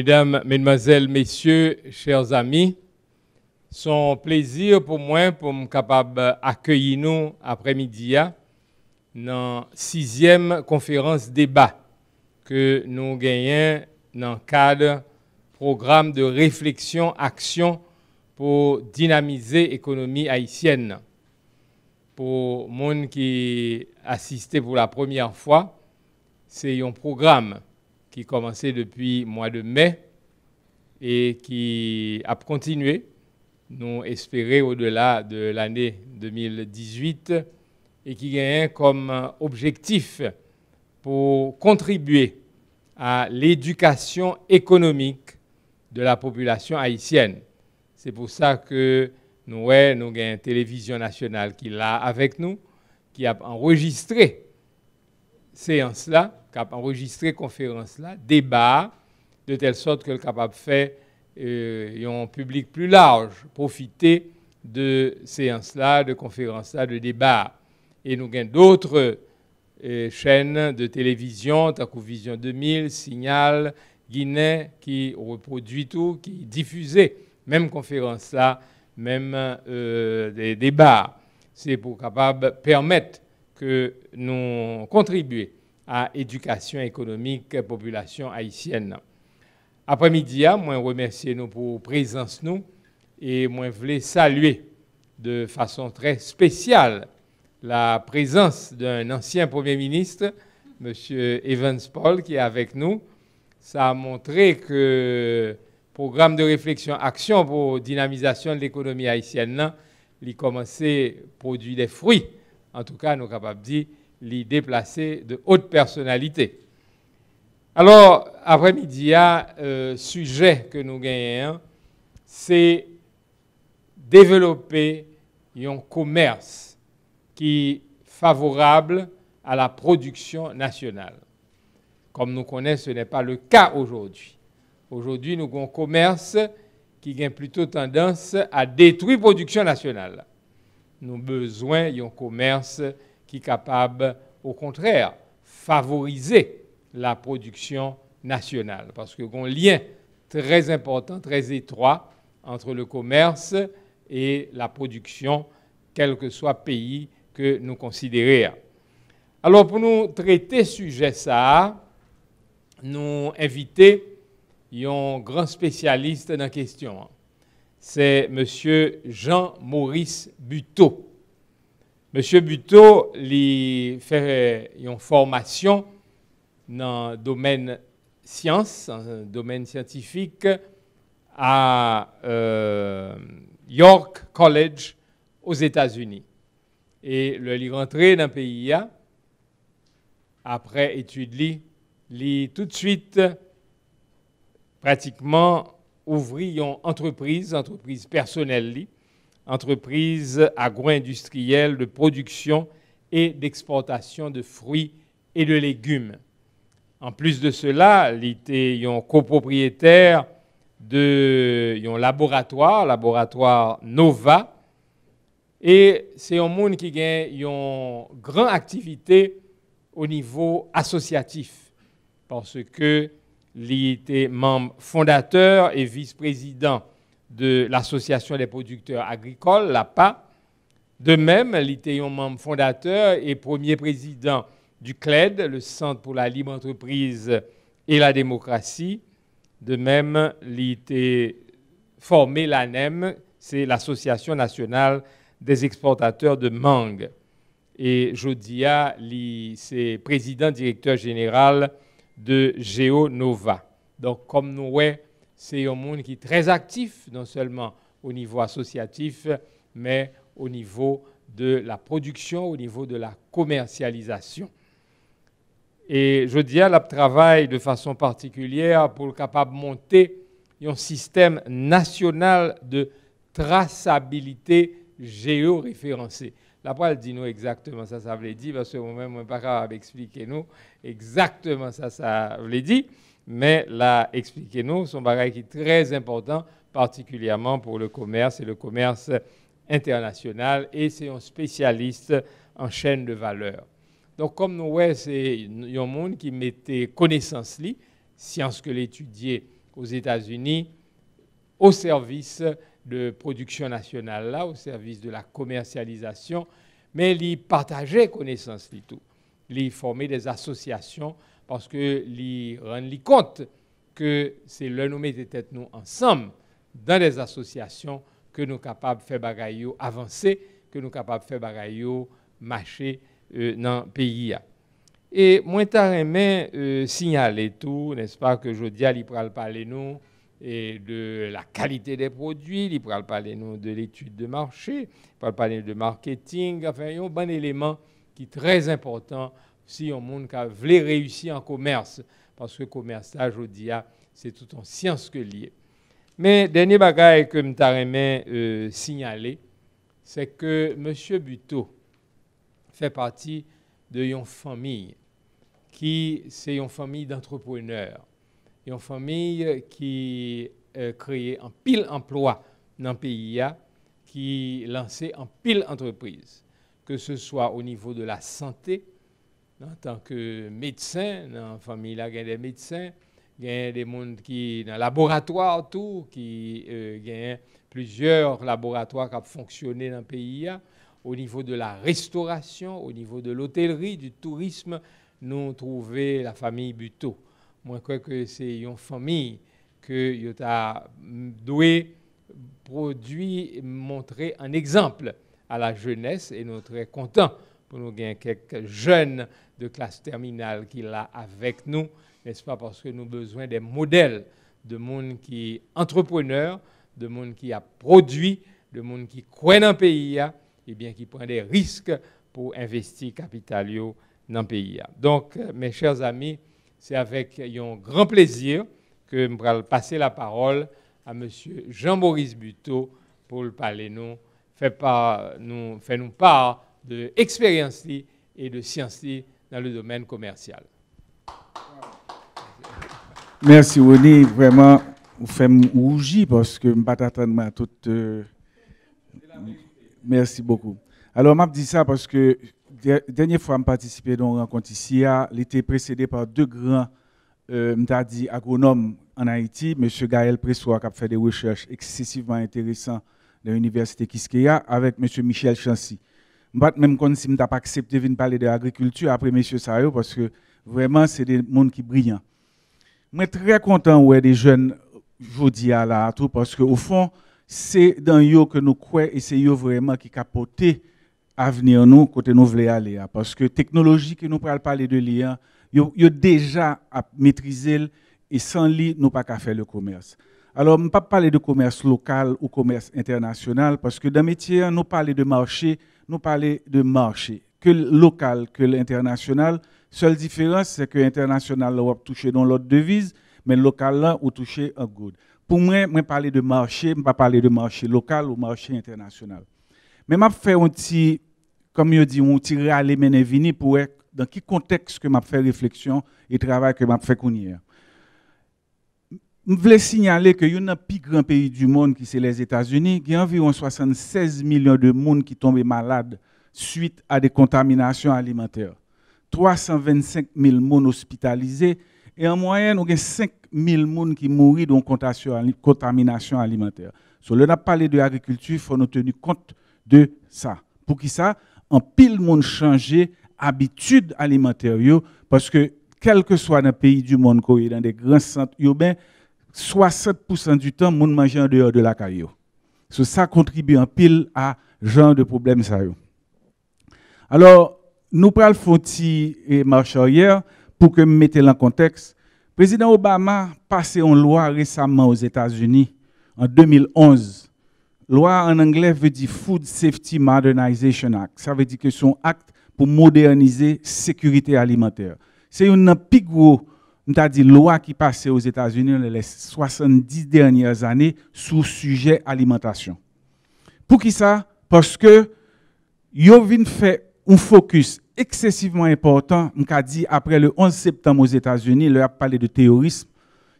Mesdames, Mesdemoiselles, Messieurs, chers amis, son plaisir pour moi pour me capable accueillir nous après-midi hein, dans la sixième conférence débat que nous gagnons dans le cadre programme de réflexion action pour dynamiser l'économie haïtienne. Pour les gens qui assistaient pour la première fois, c'est un programme qui commençait depuis le mois de mai et qui a continué. Nous espérons au-delà de l'année 2018 et qui a comme objectif pour contribuer à l'éducation économique de la population haïtienne. C'est pour ça que nous, avons une télévision nationale qui la avec nous, qui a enregistré ces séances là cap enregistrer conférence là, débat, de telle sorte que le capable fait euh, un public plus large, profiter de séances là, de conférences là, de débats. Et nous avons d'autres euh, chaînes de télévision, Taco 2000, Signal, Guinée, qui reproduit tout, qui diffusait même conférence là, même euh, des débats. C'est pour capable permettre que nous contribuions à éducation économique population haïtienne. Après-midi, moi remercier nous pour présence nous et moi voulais saluer de façon très spéciale la présence d'un ancien Premier ministre, M. Evans Paul, qui est avec nous. Ça a montré que le programme de réflexion action pour dynamisation de l'économie haïtienne, il commençait à produire des fruits. En tout cas, nous sommes capables de dire les déplacer de haute personnalité. Alors, après-midi, il a euh, sujet que nous gagnons, c'est développer un commerce qui est favorable à la production nationale. Comme nous connaissons, ce n'est pas le cas aujourd'hui. Aujourd'hui, nous avons un commerce qui a plutôt tendance à détruire la production nationale. Nous avons besoin d'un commerce qui est capable, au contraire, favoriser la production nationale. Parce que y a un lien très important, très étroit entre le commerce et la production, quel que soit le pays que nous considérons. Alors, pour nous traiter ce sujet, ça, nous invité un grand spécialiste dans la question. C'est M. Jean-Maurice Buteau. Monsieur Buteau, il fait une formation dans le domaine science, domaine scientifique, à euh, York College aux États-Unis. Et le est rentré dans le pays, après études, il tout de suite pratiquement ouvrit une entreprise, entreprise personnelle. Li, entreprise agro-industrielle de production et d'exportation de fruits et de légumes. En plus de cela, l'IT est copropriétaire de un laboratoire, laboratoire Nova, et c'est un monde qui a une grande activité au niveau associatif, parce que l'IT est membre fondateur et vice-président de l'Association des producteurs agricoles, l'APA. De même, il était un membre fondateur et premier président du CLED, le Centre pour la libre entreprise et la démocratie. De même, il était formé l'ANEM, c'est l'Association nationale des exportateurs de mangue. Et Jodia, c'est président directeur général de GeoNova. Donc, comme nous, c'est un monde qui est très actif, non seulement au niveau associatif, mais au niveau de la production, au niveau de la commercialisation. Et je dis à la travaille de façon particulière pour le capable de monter un système national de traçabilité géoréférencée. La parole dit nous exactement ça, ça veut dire, parce que moi-même, je ne pas capable d'expliquer nous exactement ça, ça veut dire mais là, expliquez-nous, son bagage qui est très important, particulièrement pour le commerce et le commerce international, et c'est un spécialiste en chaîne de valeur. Donc, comme nous, ouais, c'est un monde qui mettait connaissance, li, science que l'étudier aux États-Unis, au service de production nationale, là, au service de la commercialisation, mais il partageait connaissance, li, Il formait des associations parce que li rend compte que c'est le nommé de tête nous ensemble dans les associations que nous capables de faire avancer, que nous capables de faire marcher euh, dans le pays. Et moi, je euh, signaler tout, n'est-ce pas, que je dis parle nous et de la qualité des produits, il parler nous de l'étude de marché, de marketing, enfin, il y a un bon élément qui est très important si on monde qui voulait réussir en commerce, parce que commerce, là, je dis, ah, c'est tout en science que lié. Mais dernier bagage que je t'aimais euh, c'est que M. Buteau fait partie de une famille qui c'est une famille d'entrepreneurs, une famille qui euh, crée un pile emploi dans le pays, ah, qui lançait un pile entreprise, que ce soit au niveau de la santé, en tant que médecin, dans la famille, il y a des médecins, il y a des gens qui, dans le laboratoire, tout, qui euh, plusieurs laboratoires qui ont fonctionné dans le pays. Au niveau de la restauration, au niveau de l'hôtellerie, du tourisme, nous avons trouvé la famille Buteau. Moi, je crois que c'est une famille que a mm, doué produit, montrer un exemple à la jeunesse et nous sommes très contents pour nous gagner quelques jeunes de classe terminale qu'il a avec nous, n'est-ce pas, parce que nous avons besoin des modèles de monde qui est entrepreneur, de monde qui a produit, de monde qui croit dans le pays, et bien qui prend des risques pour investir capital dans le pays. Donc, euh, mes chers amis, c'est avec un grand plaisir que je vais passer la parole à M. Jean-Maurice Buteau pour le parler nous, nous, fait nous part de expérience et de science dans le domaine commercial. Merci, Oni. Vraiment, vous faites rougir parce que je ne pas à toute. Euh, Merci beaucoup. Alors, je dis ça parce que la dernière fois que je participais à rencontre ici, elle ah, était précédée par deux grands euh, agronomes en Haïti, M. Gaël Pressoir, qui a fait des recherches excessivement intéressantes de l'Université Kiskeya, avec M. Michel Chancy pas même comme si je pas accepté de parler de l'agriculture après M. Sayo, parce que vraiment, c'est des monde qui brillent. Je suis très content ouais, des jeunes aujourd'hui là, tout, parce qu'au fond, c'est dans eux que nous croyons et c'est eux vraiment qui capotent avenir nous, côté nous voulons aller. Hein. Parce que la technologie que nous parlons de l'IA, ils hein, déjà à maîtriser, et sans lui, nous pas qu'à faire le commerce. Alors, je ne pas parler de commerce local ou commerce international parce que dans le métier, hein, nous parlons de marché, nous parler de marché, que local, que l'international. Seule différence, c'est que l'international, on toucher dans l'autre devise, mais local, là, on toucher en good. Pour moi, je parler de marché, je ne pas parler de marché local ou marché international. Mais je fait un petit, comme je dis, un petit râle pour dans quel contexte que je fait réflexion et travail que je fait je voulais signaler que y a plus grand pays du monde qui c'est les États-Unis, il y a environ 76 millions de monde qui tombent malades suite à des contaminations alimentaires. 325 000 personnes hospitalisées et en moyenne, on a 5 000 personnes qui mourent d'une contamination alimentaire. Sur le n'a parlé de l'agriculture, il faut nous tenir compte de ça. Pour qui ça En pile monde changer habitude alimentaire parce que quel que soit le pays du monde, dans des grands centres urbains, 60% du temps, monde mange en dehors de la caillou So, ça contribue en pile à genre de problème ça Alors, nous parlons de et marche arrière pour que mettez en contexte. Président Obama passé une loi récemment aux États-Unis en 2011. Loi en anglais veut dire Food Safety Modernization Act. Ça veut dire que son acte pour moderniser sécurité alimentaire. C'est une plus gros nous dit loi qui passait aux États-Unis dans les 70 dernières années sous sujet alimentation. Pour qui ça Parce que Yovin fait un focus excessivement important, a dit après le 11 septembre aux États-Unis, leur a parlé de terrorisme.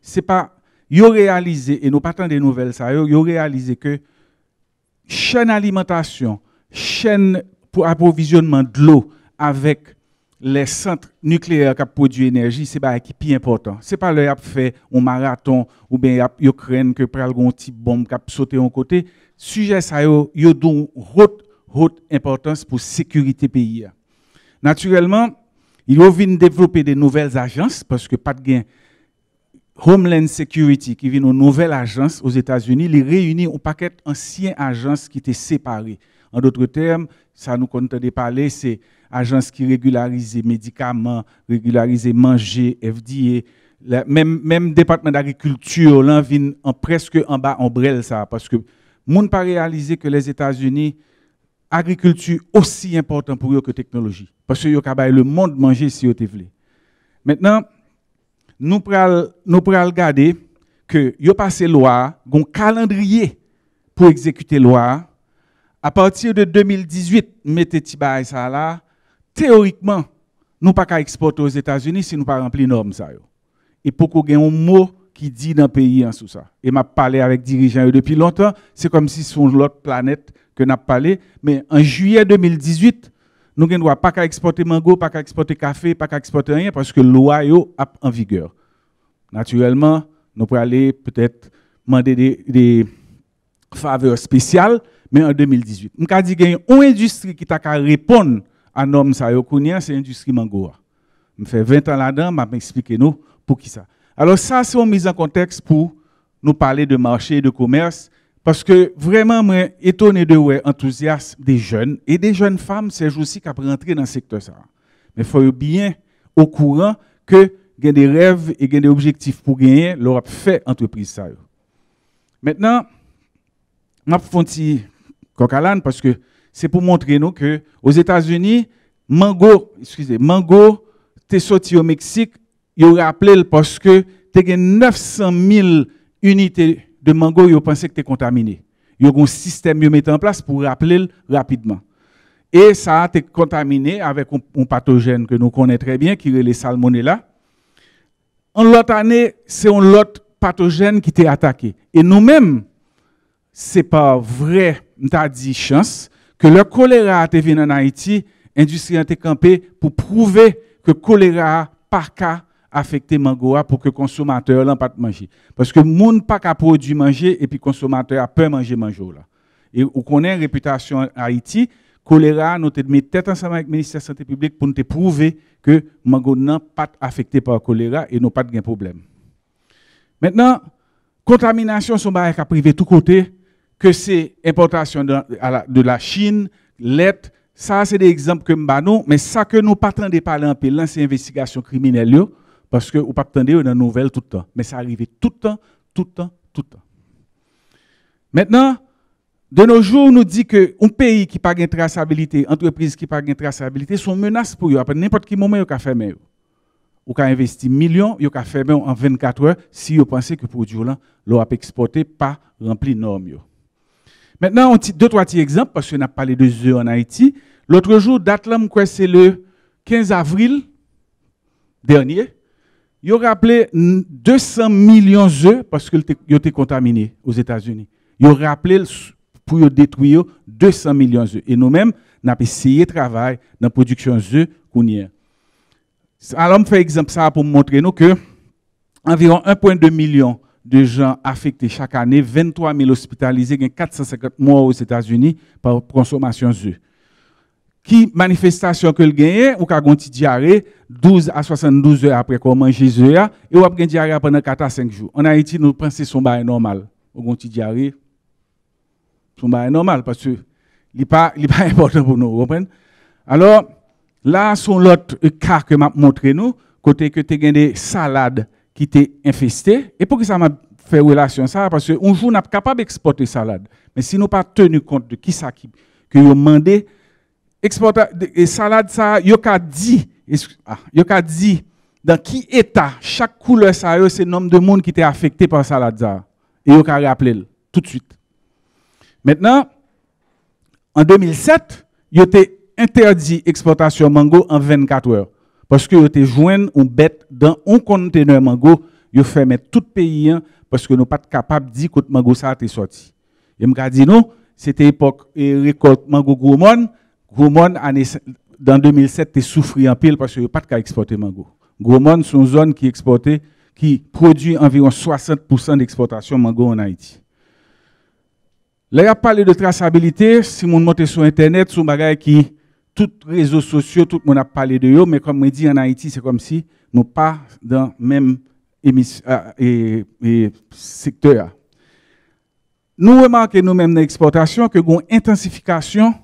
C'est pas réalisé et nous partons des nouvelles ça, a réalisé que chaîne alimentation, chaîne pour approvisionnement de l'eau avec les centres nucléaires qui produisent l'énergie, c'est pas qui plus important. C'est pas le fait un marathon ou bien Ukraine que prend un petit bombe qui sauter en côté. Sujet ça yo yo haute haute importance pour sécurité pays. Naturellement, ils viennent développer des nouvelles agences parce que pas de gain Homeland Security qui vient une nouvelle agence aux États-Unis, les réunit au paquet d'anciennes agences qui étaient séparées. En d'autres termes, ça nous compte de parler, c'est agence qui régularise médicaments, régularise manger, FDA, même, même département d'agriculture, vient en presque en bas, en brel ça, parce que monde pas réaliser que les États-Unis, agriculture aussi important pour eux que technologie, parce que yo le monde manger si vous voulez. Maintenant, nous pral, nous pral regarder que yo passé loi, un calendrier pour exécuter loi, à partir de 2018, mettez Tibaï ça là. Théoriquement, nous pas qu'à exporter aux États-Unis si nous pas rempli normes Et pour qu'on ait un mot qui dit dans le pays en sous ça. Et m'a parlé avec dirigeants depuis longtemps, c'est comme si sur l'autre planète que n'a parlé, mais en juillet 2018, nous ne pas qu'à exporter mango, pas qu'à exporter café, pas qu'à exporter rien parce que loi est en vigueur. Naturellement, nous pouvons aller peut-être demander des faveurs spéciales mais en 2018. Je dis dit qu'il y a une industrie qui t'a répondre à nos ça c'est l'industrie mangoa. Je fais 20 ans là-dedans, m'a expliqué nous pour qui ça. Alors ça c'est une mise en contexte pour nous parler de marché et de commerce parce que vraiment suis étonné de l'enthousiasme des jeunes et des jeunes femmes c'est aussi ci qui rentré dans ce secteur ça. Mais il faut bien au courant que y a des rêves et des objectifs pour gagner, l'Europe fait entreprise ça. Maintenant, m'a fonti cocalan parce que c'est pour montrer nous que aux États-Unis, mango, excusez, mango, t'es sorti au Mexique, ils ont rappelé parce que tu as 900 000 unités de mango, ils pensé que t'es contaminé. Ils ont un système ils mettent en place pour rappeler rapidement. Et ça a été contaminé avec un, pathogène que nous connaissons très bien, qui est les salmonella. En l'autre année, c'est un autre pathogène qui t'est attaqué. Et nous-mêmes, c'est pas vrai m'ta dit chance que le choléra été venu en Haïti, l'industrie a été campée pour prouver que le choléra n'a pas affecté affecter mangoa pour que le consommateur n'en pas manger. Parce que monde pas qu'à de manger et puis le consommateur a peur manger mango là. Et on connaît réputation en Haïti, choléra, nous avons mis tête ensemble avec le ministère de la Santé publique pour nous prouver que mango n'a pas affecté par le choléra et n'a pas de problème. Maintenant, contamination, c'est a privé de tous côtés que c'est importation de, la, Chine, l'aide, ça c'est des exemples que nous mais ça que nous ne pas en pile, c'est investigation criminelle, parce que nous pas pas de nouvelles tout le temps. Mais ça arrive tout le temps, tout le temps, tout le temps. Maintenant, de nos jours, nous dit que un pays qui n'a pas de traçabilité, entreprise qui n'a pas de traçabilité, sont menaces pour eux. Après n'importe quel moment, ils peuvent fermer. Ou qu'à investi millions, ils peuvent fermer en 24 heures si vous pensez que pour produit là, exporté pas rempli normes. Maintenant, on deux, trois petits exemples, parce qu'on a parlé de œufs en Haïti. L'autre jour, date là, c'est le 15 avril dernier. y ont rappelé 200 millions d'œufs parce qu'ils ont été contaminés aux États-Unis. Ils ont rappelé pour détruire 200 millions d'œufs. Et nous-mêmes, nous avons essayé de travailler dans la production d'œufs Alors, on fait exemple ça pour montrer nous que environ 1,2 million de gens affectés chaque année, 23 000 hospitalisés, 450 morts aux États-Unis par consommation d'œufs. Qui manifestation que le gagne, ou qu'a gonti diarrhée 12 à 72 heures après qu'on mange œufs et ou après diarrhée pendant 4 à 5 jours. En Haïti, nous pensons son bail normal. Ou gonti diarrhée, son bail normal parce que n'est pas important pour nous, Alors là sont l'autre cas que m'a montré nous, côté que tu as des salades qui était infesté Et pour que ça m'a fait relation ça, parce qu'un jour, on pas capable d'exporter salade. Mais si nous pas tenu compte de qui ça qui, que nous demandé, exporter salade ça, yo dit, ah, dit, dans qui état chaque couleur ça c'est le nombre de monde qui était affecté par salade ça. Et yo a rappelé tout de suite. Maintenant, en 2007, il était interdit exportation mango en 24 heures parce que vous avez joint ou bête dans un conteneur mango, vous mettre tout le pays parce que nous pas capable de dire que mango ça a sorti. Et me dit c'était époque récolte mango gourmand, gourmand dans 2007 a souffert en pile parce que pas de exporter mango. Gourmand c'est une zone qui exportait qui produit environ 60% d'exportation mango en Haïti. Là, il a parlé de traçabilité, si vous montez sur internet, sur bagage qui toutes les réseaux sociaux, tout le monde a parlé de eux, mais comme on dit en Haïti, c'est comme si nous pas dans le même euh, secteur. Nous remarquons nous-mêmes dans l'exportation que une intensification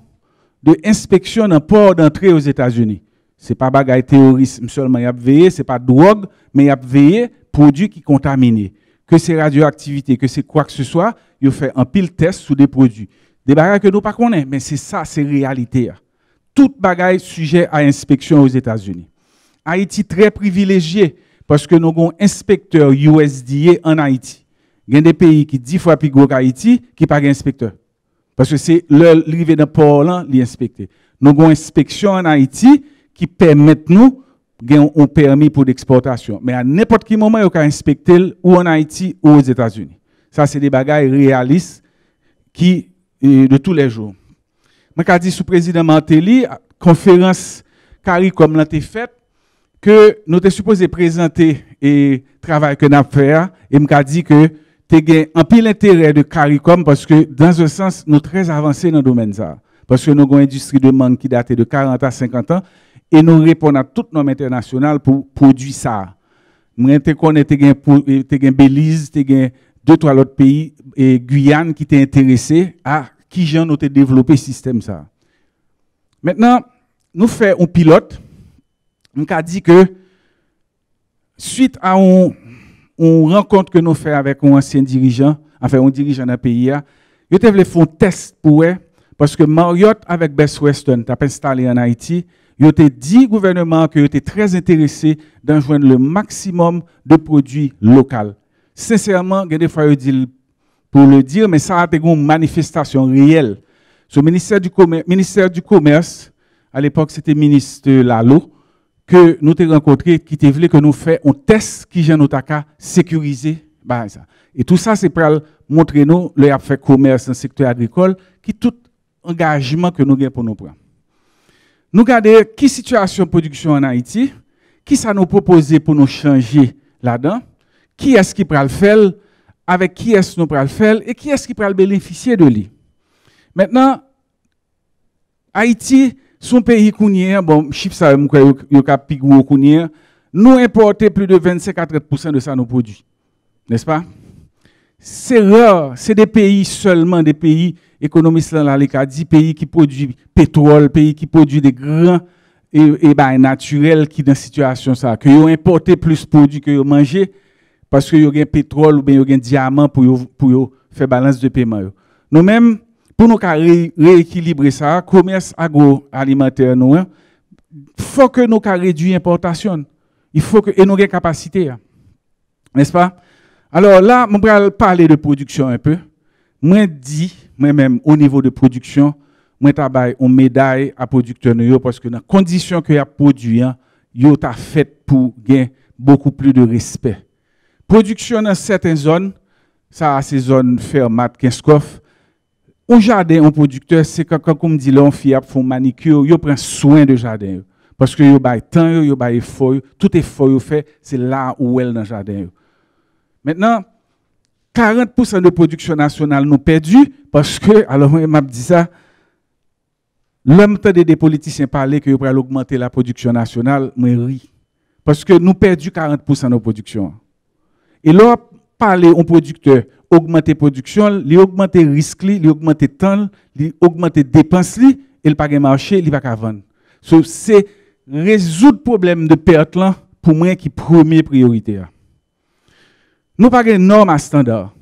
de inspection dans port d'entrée aux États-Unis. Ce n'est pas bagaille terrorisme seulement, il y a ce n'est pas drogue, mais il y a des produits qui contaminés. Que c'est radioactivité, que c'est quoi que ce soit, il fait un pile test sur des produits. Des bagages que nous ne connaissons pas, mais c'est ça, c'est réalité. Toute bagaille sujet à inspection aux États-Unis. Haïti très privilégié parce que nous avons un inspecteur USDA en Haïti. Il y a des pays qui dix fois plus gros qu'Haïti qui n'ont pas d'inspecteur. Parce que c'est livre de port là, l'inspecteur. Nous avons une inspection en Haïti qui permet nous un permis pour l'exportation. Mais à n'importe quel moment, il y a inspecter ou en Haïti ou aux États-Unis. Ça, c'est des bagailles réalistes qui, euh, de tous les jours. Je dit sous président Martelly, conférence CARICOM l'a été faite, que nous sommes supposés présenter et travail que nous avons fait, et je dit que t'es as un peu intérêt de CARICOM parce que, dans un sens, nous très avancés dans le domaine. Ça. Parce que nous avons une industrie de manque qui date de 40 à 50 ans et nous répondons à toutes nos internationales pour produire ça. t'es gain Belize, deux, trois autres pays, et Guyane qui étaient intéressé à qui j'en ont développé ce système ça. Maintenant, nous faisons un pilote, nous avons dit que suite à une rencontre que nous faisons avec un ancien dirigeant, enfin un dirigeant d'un pays, nous avons fait un test pour eux, parce que Marriott avec Best Western, a installé en Haïti, ils ont dit au gouvernement qu'ils étaient très intéressés d'en joindre le maximum de produits locaux. Sincèrement, il y a des fois, le dire, mais ça a été une manifestation réelle. Ce ministère du, Commerce, ministère du Commerce, à l'époque c'était ministre Lalo, que nous avons rencontré, qui a voulu que nous fassions un test qui vient nous sécuriser. Bah, ça. Et tout ça, c'est pour montrer nous, le fait commerce dans le secteur agricole, qui tout engagement que nous avons pour nous prendre. Nous regardons qui situation de production en Haïti, qui ça nous proposer pour nous changer là-dedans, qui est-ce qui fait le faire, avec qui est-ce que nous pourrons le faire et qui est-ce qui le bénéficier de lui. Maintenant, Haïti, son pays counien, bon, chiffre ça, nous importons plus de 25 à 30 de ça nos produits. N'est-ce pas? C'est rare, c'est des pays seulement, des pays économistes dans les dit, pays qui produisent pétrole, pays qui produisent des grains et, et ben, naturels qui dans situation ça, que ont importé plus de produits que ont mangé parce que y a un pétrole ou bien y a un diamant pour pour faire balance de paiement. Nous-mêmes, pour nous rééquilibrer ça, commerce agroalimentaire, nous, hein, il faut que nous réduisions l'importation. Il faut que nous ayons capacité. Hein. N'est-ce pas? Alors là, je vais parler de production un peu. Moi, dit, moi-même, au niveau de production, je travaille en médaille à producteur parce que dans les conditions que y a produit, il hein, a fait pour gagner beaucoup plus de respect. Production dans certaines zones, ça, ces zones fermat, Kenskov, Au jardin, un producteur, c'est comme dit on fiable, font manicure, il prend soin de jardin. Parce que yo bay temps, a bay effort, tout effort yo fait, c'est là où elle dans le jardin. Maintenant, 40% de production nationale nous perdu parce que, alors je m'a dit ça, l'homme tendait des politiciens parler que pourrait augmenter la production nationale, mais ri. Parce que nous perdu 40% de production. Et là, parler aux producteur, augmenter production, les augmenter risque, les augmenter temps, les augmenter dépenses, et le paquet marché, il va pas vendre. c'est résoudre le problème de perte là, pour moi, qui est première priorité. Nous parlons de normes à standard.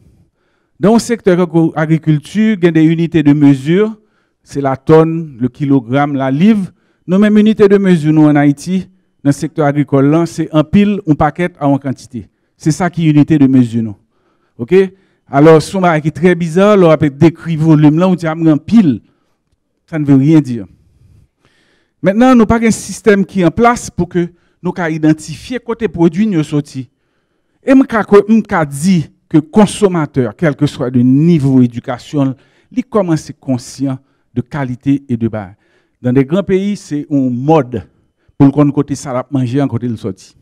Dans le secteur agriculture, il y a des unités de mesure, c'est la tonne, le kilogramme, la livre. Nous mêmes unités de mesure, nous en Haïti, dans le secteur agricole, c'est un pile, un paquet à une quantité. C'est ça qui est unité de mesure, OK? Alors, son mari qui est très bizarre, leur le décrit volume là, on dit, un ah, pile. Ça ne veut rien dire. Maintenant, nous pas un système qui est en place pour que nous puissions identifier côté produit nous sorti. Et nous dit que consommateur, quel que soit le niveau d'éducation, il commence conscient de qualité et de base. Dans des grands pays, c'est un mode pour qu'on côté ça manger en côté de sorti.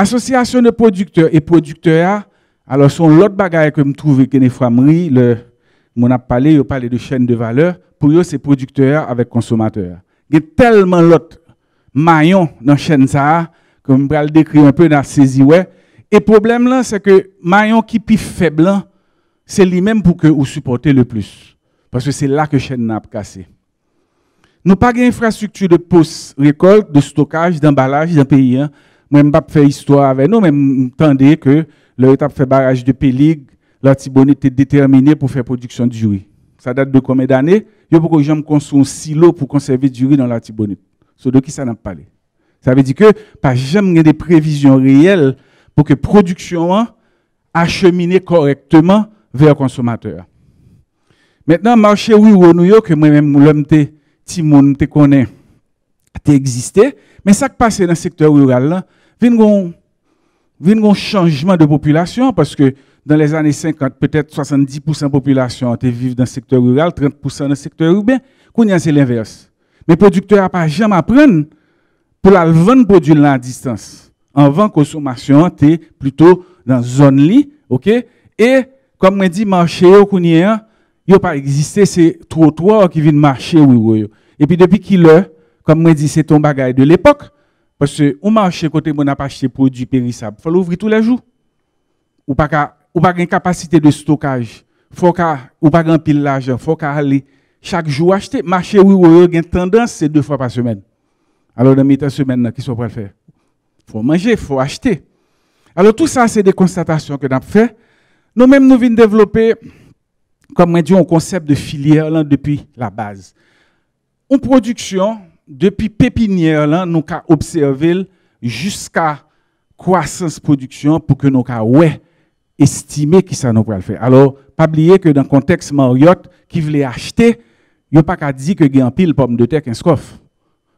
Association de producteurs et producteurs, alors son l'autre bagaille que me trouve que fois mon a parlé, il de chaîne de valeur, pour eux c'est producteurs avec consommateurs. Il y a tellement d'autres maillons dans chaîne ça que me le décrire un peu dans saisie ouais. Et problème là c'est que maillon qui pif faible c'est lui-même pour que vous supportez le plus parce que c'est là que la chaîne n'a pas cassé. Nous pas d'infrastructure de post récolte, de stockage, d'emballage dans le pays. Hein. Moi, je ne pas faire histoire avec nous, mais tandis que leur étape fait barrage de la l'Antibonite était déterminée pour faire production du riz. Ça date de combien d'années Il y a beaucoup de gens construisent un silo pour conserver du riz dans l'Antibonite. C'est de qui ça n'a pas parlé. Ça veut dire que pas jamais des prévisions réelles pour que la production acheminée correctement vers le consommateur. Maintenant, marché oui ou York que moi-même, l'homme, ti moun te connaît, te mais ça qui passe dans le secteur rural là, Vin gon, un changement de population parce que dans les années 50, peut-être 70% de la population était vivre dans le secteur rural, 30% dans le secteur urbain. c'est l'inverse. Mais producteurs n'ont pas jamais appris pour la vendre produit à distance. En vente consommation, t'es plutôt dans zone li, OK Et comme on dit marché au pas existé, c'est trottoir qui vient marcher Et puis depuis qu'il est, comme on dit, c'est ton bagage de l'époque. Parce que au marché, côté on n'a pas acheté produits périssables, il faut l'ouvrir tous les jours. Ou pas ou pas une capacité de stockage. Faut ka, ou pas un pile l'argent, faut aller chaque jour acheter. Marché oui a une tendance c'est deux fois par semaine. Alors dans mi-temps semaine, qui ce qu'on peut faire Faut manger, faut acheter. Alors tout ça c'est des constatations que nous avons fait. Nous même nous venons développer comme on dit un concept de filière depuis la base. Une production depuis pépinière là, nous avons observé jusqu'à croissance production pour que nous puissions estimer qui ça nous le faire. Alors, pas oublier que dans le contexte Marriott, qui voulait acheter, il n'y a pas qu'à dire que y a un pile pomme de terre un coffres.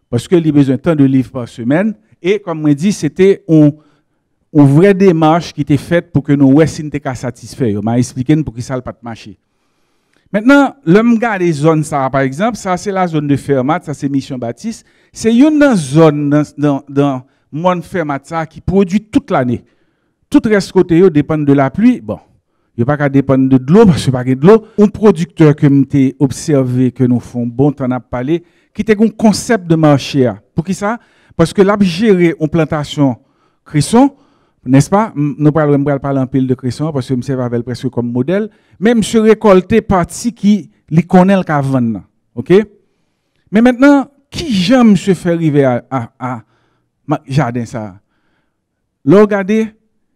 Parce que a besoin de tant de livres par semaine. Et comme je dit, c'était une vraie démarche qui était faite pour que nous soyons satisfaits. Je m'a expliqué pour que ça ne pas marché. Maintenant, l'homme les zones, ça, par exemple, ça c'est la zone de Fermat, ça c'est Mission Baptiste. C'est une zone dans, dans, dans monde Fermat ça, qui produit toute l'année. Tout reste côté dépend de la pluie. Bon, il n'y a pas qu'à dépendre de l'eau, parce que pas de l'eau. Un producteur que m'était observé, que nous font bon en as parlé, qui était un concept de marché. Hein. Pour qui ça? Parce que l'abgéré en plantation crisson, n'est-ce pas? Nous parlons parler en pile de chrétiens parce que M. Vavel presque comme modèle. Même se récolté parti qui les connaît qu'avant. OK? Mais maintenant, qui j'aime se faire arriver à, ma jardin ça? Là, regardez,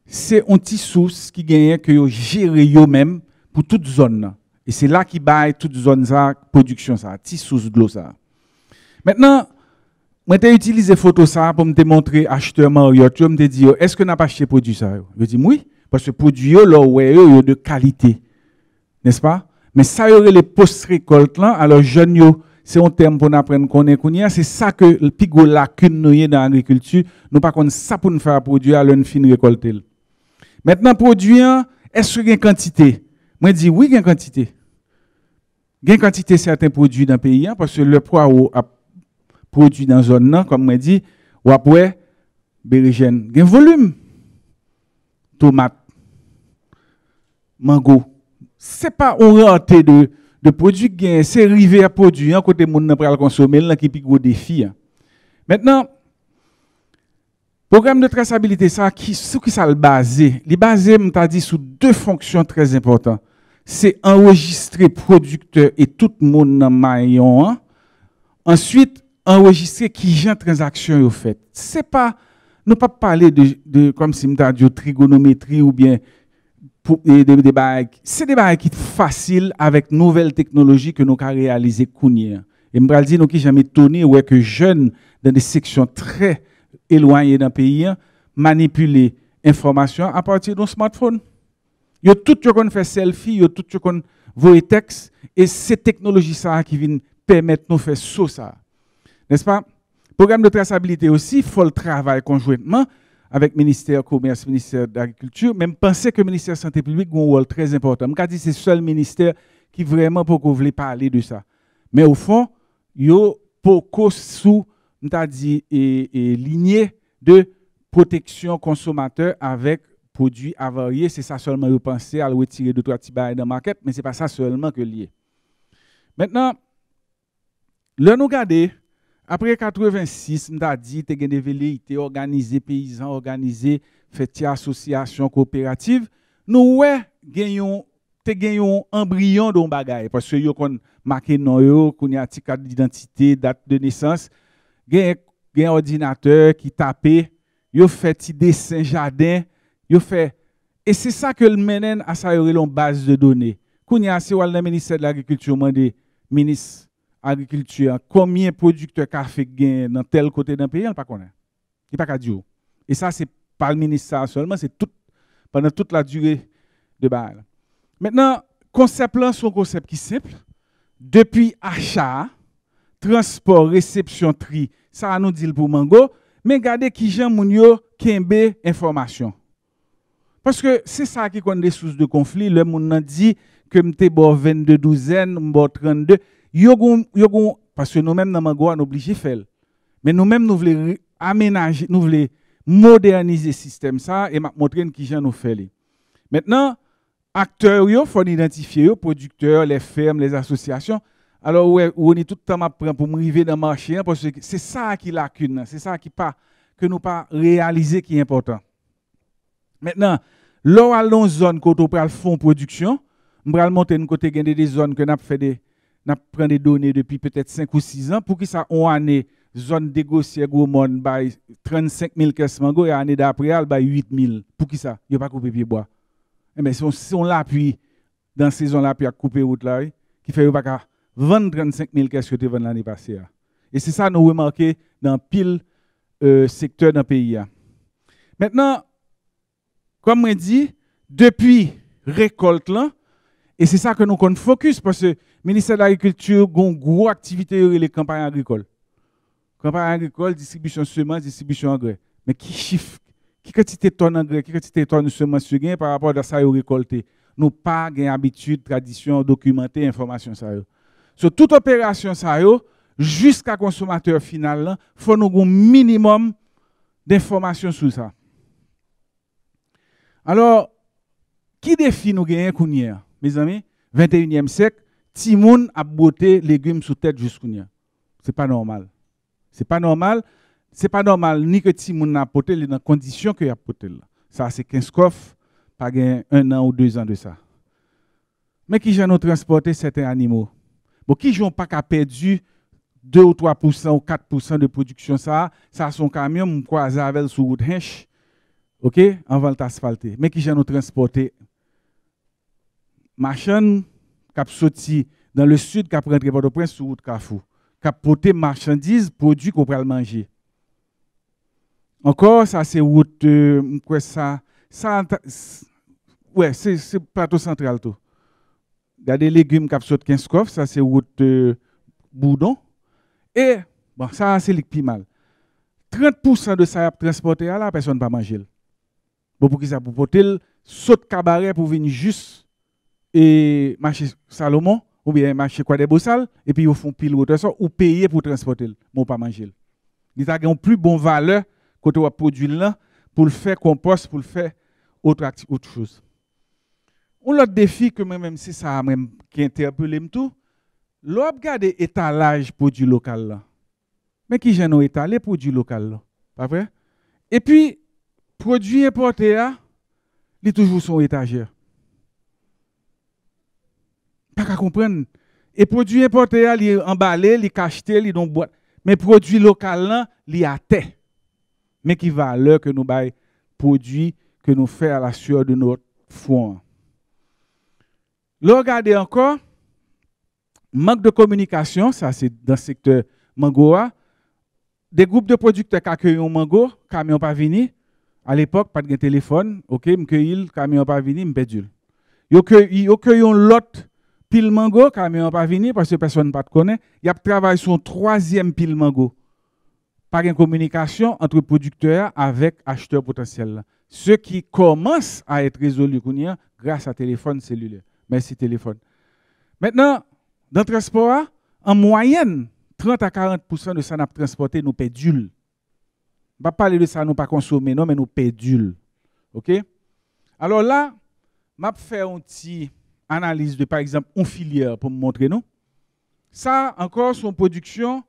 c'est un petit source qui gagne que même pour toute zone. Et c'est là qui baille toute zone ça, production ça, petit source de l'eau Maintenant, moi, j'ai utilisé photo ça pour me montrer acheteur Marriott. Je me dit, est-ce que n'a pas acheté produit ça? Je dis oui, parce que produit, là, ouais, yo, de qualité. N'est-ce pas? Mais ça, y aurait les post-récoltes là. Alors, jeunes, c'est un terme pour apprendre qu'on est C'est ça que le pigot lacune dans l'agriculture. Nous pas contre, ça pour nous faire produire, à une fine récolter. Maintenant, produit, est-ce qu'il y a une quantité? Moi, je dis oui, il y a une quantité. Il y a une quantité de certains produits dans le pays, hein, parce que le poids a produit dans la zone, comme je dit, ou après, Bérigène, un volume. Tomate, mango, ce n'est pas orienté de, de produits c'est arrivé à produit, En côté monde n'a consommer, là, qui est gros défi. Hein. Maintenant, programme de traçabilité, ça, qui, ce qui ça le basé, le basé, dit, sur deux fonctions très importantes. C'est enregistrer producteur et tout le monde dans maillon. Hein. Ensuite, enregistrer qui genre transaction au fait. C'est pas nous pas parler de, comme si m'ta dit trigonométrie ou bien pour, des de, C'est des bagues qui facile avec nouvelles technologies que nous avons réaliser et Et me dire nous qui jamais étonné ouais que jeunes dans des sections très éloignées d'un pays hein, manipuler information à partir d'un smartphone. Yo tout yo qu'on fait selfie, yo tout yo kon voit texte et ces technologies ça qui viennent permettre nous faire ça. N'est-ce pas? Programme de traçabilité aussi, il faut le travail conjointement avec le ministère du Commerce, le ministère de l'Agriculture, même penser que le ministère de la Santé publique a un rôle très important. Je dis que c'est le seul ministère qui vraiment pour pas parler de ça. Mais au fond, il y a beaucoup sous, dit, et, lignée de protection consommateur avec produits avariés. C'est ça seulement que penser à retirer de trois dans market, mais ce n'est pas ça seulement que lié. Maintenant, le nous garder. Après 86, m'a dit te gen velléité organisé paysan organisé fait association coopérative. Nous ouais gagnons te un embryon don bagay parce que yo kon marqué non yo kounya ticket d'identité, date de naissance, gen un ordinateur qui tape, yo fait des dessins jardin, yo fait et c'est ça que le menen a sa base de données. Kounya a wal le ministère de l'agriculture mande ministre agriculture, combien de producteurs café gagnent dans tel côté d'un pays, on ne pas connaît. Il pas qu'à dire. Et ça, c'est pas le ministère seulement, c'est pendant toute la durée de balle. Maintenant, concept là, c'est un concept qui est simple. Depuis achat, transport, réception, tri, ça nous dit pour Mango, mais regardez qui j'en mounio, aime information. Parce que c'est ça qui compte des sources de conflit. Le monde dit que nous bon 22 douzaines, m'bo 32 parce que nous-mêmes, dans avons obligé de faire. Mais nous-mêmes, nous voulons aménager, nous voulons moderniser le système ça et montrer qui j'en nous fait. Maintenant, acteurs, il faut identifier les producteurs, les fermes, les associations. Alors, on est tout le temps prendre pour arriver dans le marché, hein, parce que c'est ça qui est lacune, hein. c'est ça qui pas, que nous pas réaliser qui est important. Maintenant, lorsqu'on a zone côté peut faire fond production, on va monter une côté des zones que nous fait des n'a pris des données depuis peut-être 5 ou 6 ans pour qui ça on année zone négociée gros monde by 35 000 caisses mango et l'année d'après elle by 8 000 pour qui ça il a pas coupé pied bois mais eh ben, si on, on l'appuie dans ces saison là puis à couper route là qui fait pas vendre 35 000 caisses que tu l'année passée hein. et c'est ça que nous remarqué dans pile euh, secteur dans le pays hein. maintenant comme on dit depuis récolte là et c'est ça que nous qu'on focus parce que ministère de l'Agriculture a une grosse activité et les campagnes agricoles. Campagnes agricoles, distribution semences, distribution d'engrais. Mais qui chiffre, qui quantité de tonnes d'engrais, qui quantité de semences par rapport à ça récolte récolté Nous pas habitudes, habitude, tradition, documenter, information. Ça Sur toute opération, ça jusqu'à consommateur final, il faut un minimum d'informations sur ça. Alors, qui défi nous gagne Mes amis, 21e siècle, Timoun a ap légumes sous tête jusqu'au Ce C'est pas normal. C'est pas normal. C'est pas normal ni que Timoun a porté les conditions que a porté là. Ça c'est 15 coffres pas un an ou deux ans de ça. Mais qui j'en ont transporter certains animaux. Bon qui j'ont pas qu'à perdu 2 ou 3 ou 4 de production ça, ça son camion me m'm croise avec sur route Hench. OK, en vente Mais qui vient nous transporter machin qui sorti dans le sud, qui un port le prince sur route Kafou, qui porté marchandises, produits qu'on peut manger. Encore, ça c'est route, euh, quoi ça, ouais, c'est plateau central tout. a des légumes qui sauté 15 coffres, ça c'est route euh, Boudon. Et, bon, ça c'est le plus mal. 30% de ça a transporté à la personne pas manger. Bon, pour qui ça pour porter, saute cabaret pour venir juste et marché Salomon ou bien marché quoi des Bossal et puis ils font pile autre ça ou payer pour transporter mais pas manger. Ils ont une plus bonne valeur quand on produit là pour le faire compost pour le faire autre autre chose. Un autre défi que moi-même c'est ça même qui interpelle tout, l'on garder étalage produit local là. Mais qui j'en ai étalé produit local là, pas vrai? Et puis produit importé là, il toujours son étagère. Pas qu'à comprendre. Et produits importés, ils est emballé, il est cacheté, il dans boîte. Mais produit local, locaux, il à terre. Mais qui l'heure que nous bail produits que nous faisons à la sueur de notre foin Là, regardez encore, manque de communication, ça c'est dans le secteur mangoa. Des groupes de producteurs qui accueillent un mango, camion pas venu. À l'époque, pas de téléphone, ok, me le camion pas venu, me Ils accueillent l'autre lot Pile mango, camion pas venir parce que personne ne te connaît. Il a travaillé son troisième pile mango. Par une communication entre producteurs avec acheteurs potentiels. Ce qui commence à être résolu grâce à téléphone cellulaire. Merci téléphone. Maintenant, dans le transport, en moyenne, 30 à 40 de ça n'a transporté nous pédules. On ne va pas parler de ça, nous pas consommer, non, mais nous pédules. OK? Alors là, je vais faire un petit analyse de, par exemple, une filière pour me montrer, non Ça, encore, son production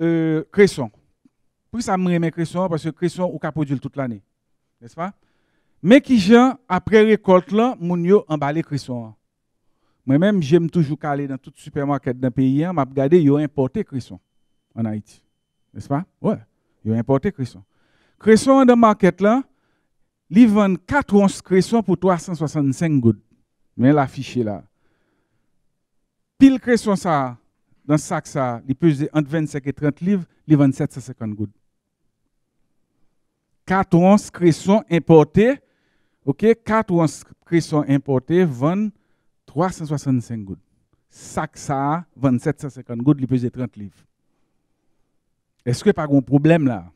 euh, cresson. Pour ça, je remets cresson, parce que cresson, on peut produit toute l'année. N'est-ce pas Mais qui, gens, après récolte, là, mon yo emballé cresson. Moi-même, j'aime toujours aller dans tout supermarché d'un pays, hein, m'a regardé, ils ont importé cresson en Haïti. N'est-ce pas Ouais, ils ont importé cresson. Cresson dans le market là, ils vendent 4 onces cresson pour 365 gouttes. Mais l'affiche là. Pile cresson ça, dans ce sac ça, il pesait entre 25 et 30 livres, les 2750 gouttes. 4 onces cresson importé OK, 4 onces cresson vendent 365 gouttes. Sac ça, 2750 gouttes, il pesait 30 livres. Est-ce que pas un problème là?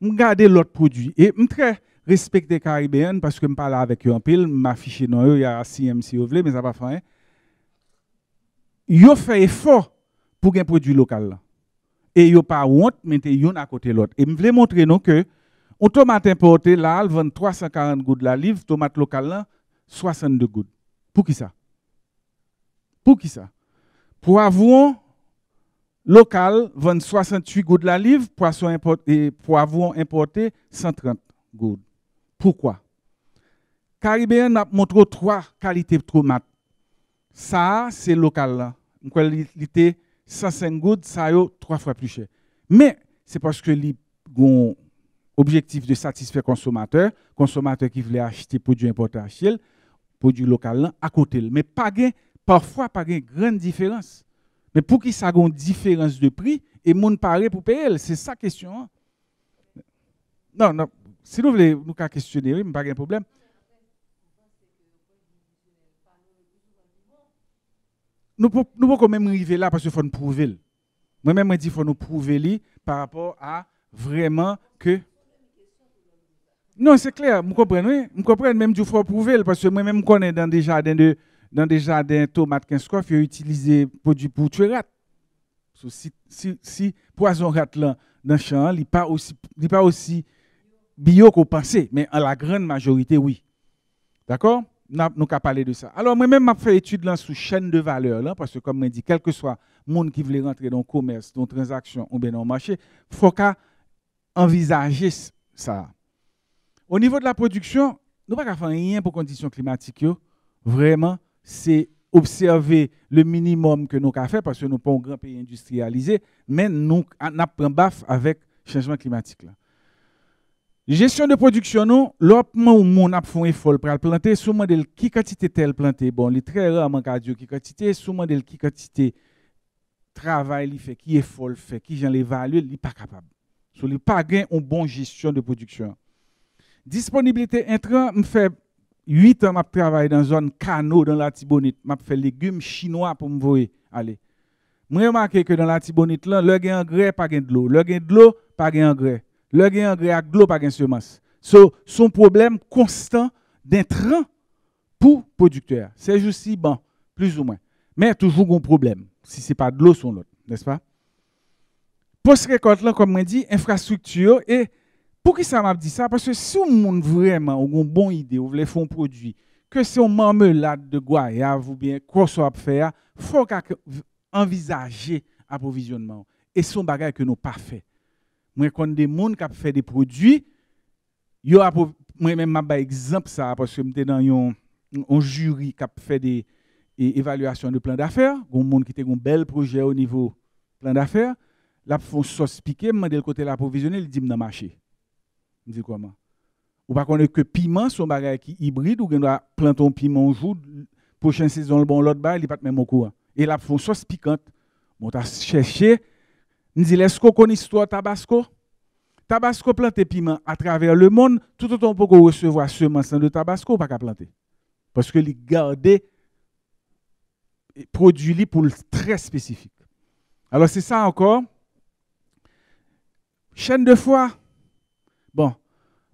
Je regarde l'autre produit et je très respecter Caribéenne parce que je parle avec eux en pile, m'affiche dans eux, il y a CM si vous voulez, mais ça va faire. Ils hein. fait effort pour un produit local. Et ils pas honte, mais ils à côté de l'autre. Et je voulais montrer que on tomate importé, là, il vend 340 gouttes la livre, tomate locale, 62 gouttes. Pour qui ça Pour qui ça Pour avoir local vend 68 gouttes la livre, poisson importé, poivron importé 130 gouttes. Pourquoi Caribéen a montré trois qualités de Ça, c'est local. Là. qualité 105 gouttes, ça est trois fois plus cher. Mais c'est parce que les ont objectif de satisfaire consommateur, consommateur qui voulait acheter produit importé acheter, produit local locaux, à côté. Mais pas gain, parfois pas une grande différence. Mais pour qui ça a une différence de prix et monde paraît pour payer, c'est ça la question. Hein. Non, non, si nous voulons nous questionner, il n'y a pas de problème. Nous ne pouvons pas même arriver là parce qu'il faut nous prouver. Moi-même, je dis qu'il faut nous prouver par rapport à vraiment que. Non, c'est clair, je comprends, oui. Je comprends même du faut prouver parce que moi-même, je connais dans des jardins de. Dans des jardins tomates 15 coiffes, il utilisé pour tuer rat. Si, si, si poison rat dans le champ, il n'est pas aussi, pas aussi bio qu'on pensait, mais en la grande majorité, oui. D'accord Nous avons parlé de ça. Alors, moi-même, j'ai fait étude là, la chaîne de valeur, là, parce que, comme je dit, quel que soit le monde qui voulait rentrer dans le commerce, dans la transaction ou bien dans le marché, il faut envisager ça. Au niveau de la production, nous ne pas faire rien pour les conditions climatiques. Vraiment, c'est observer le minimum que nous avons fait, parce que nous sommes pas un grand pays industrialisé, mais nous avons pris baf avec le changement climatique. Là. Gestion de production, nous, l'opement où mon a fait effort pour planter, sous modèle qui quantité tel planter. Bon, il très rarement cardio qui quantité, sous modèle qui quantité travail il fait, qui effort fait, qui j'en l'évalue, il n'est pas capable. Sur les pas gain une bonne gestion de production. Disponibilité intrant, me fait 8 ans, m'ap travaille dans une zone canot dans la Tibonite. m'a fait légumes chinois pour me voir. Allez. Je que dans la Tibonite, là, le gain engrais, pas gain de l'eau. Le gain de l'eau, pas gain engrais. Le gain engrais à l'eau, pas semence. son problème constant d'intrants pour producteur. C'est juste bon, plus ou moins. Mais toujours un problème. Si ce n'est pas de l'eau, sur l'autre, n'est-ce pas? Post-récolte, là, comme on dit, infrastructure. Et pour qui ça m'a dit ça? Parce que si on monde vraiment a une bonne idée, on voulez faire un produit, que c'est un marmelade de goyave ou bien quoi soit faire, il faut envisager l'approvisionnement. Et son bagage que nous pas fait. Moi, quand des gens qui fait des produits, yo a moi-même, m'a exemple ça, parce que j'étais dans un, un jury qui a fait des évaluations e, de plan d'affaires. Il y a des gens qui ont un bel projet au niveau plan d'affaires. Là, ils font sauce piquée, ils le côté l'approvisionner, ils disent dans le marché. Je dis comment Ou pas connaît que piment, son bagage qui hybride, ou qu'on doit planter un piment un jour, prochaine saison, le bon, l'autre bail, il pas même au courant. Et là, ils font sauce piquante. Bon, tu chercher nous disons, est-ce qu'on connaît l'histoire Tabasco Tabasco planté piment à travers le monde, tout autant pour recevoir semence de Tabasco, pas qu'à planter. Parce que les garder produit pour le très spécifique. Alors c'est ça encore. Chaîne de foi. Bon,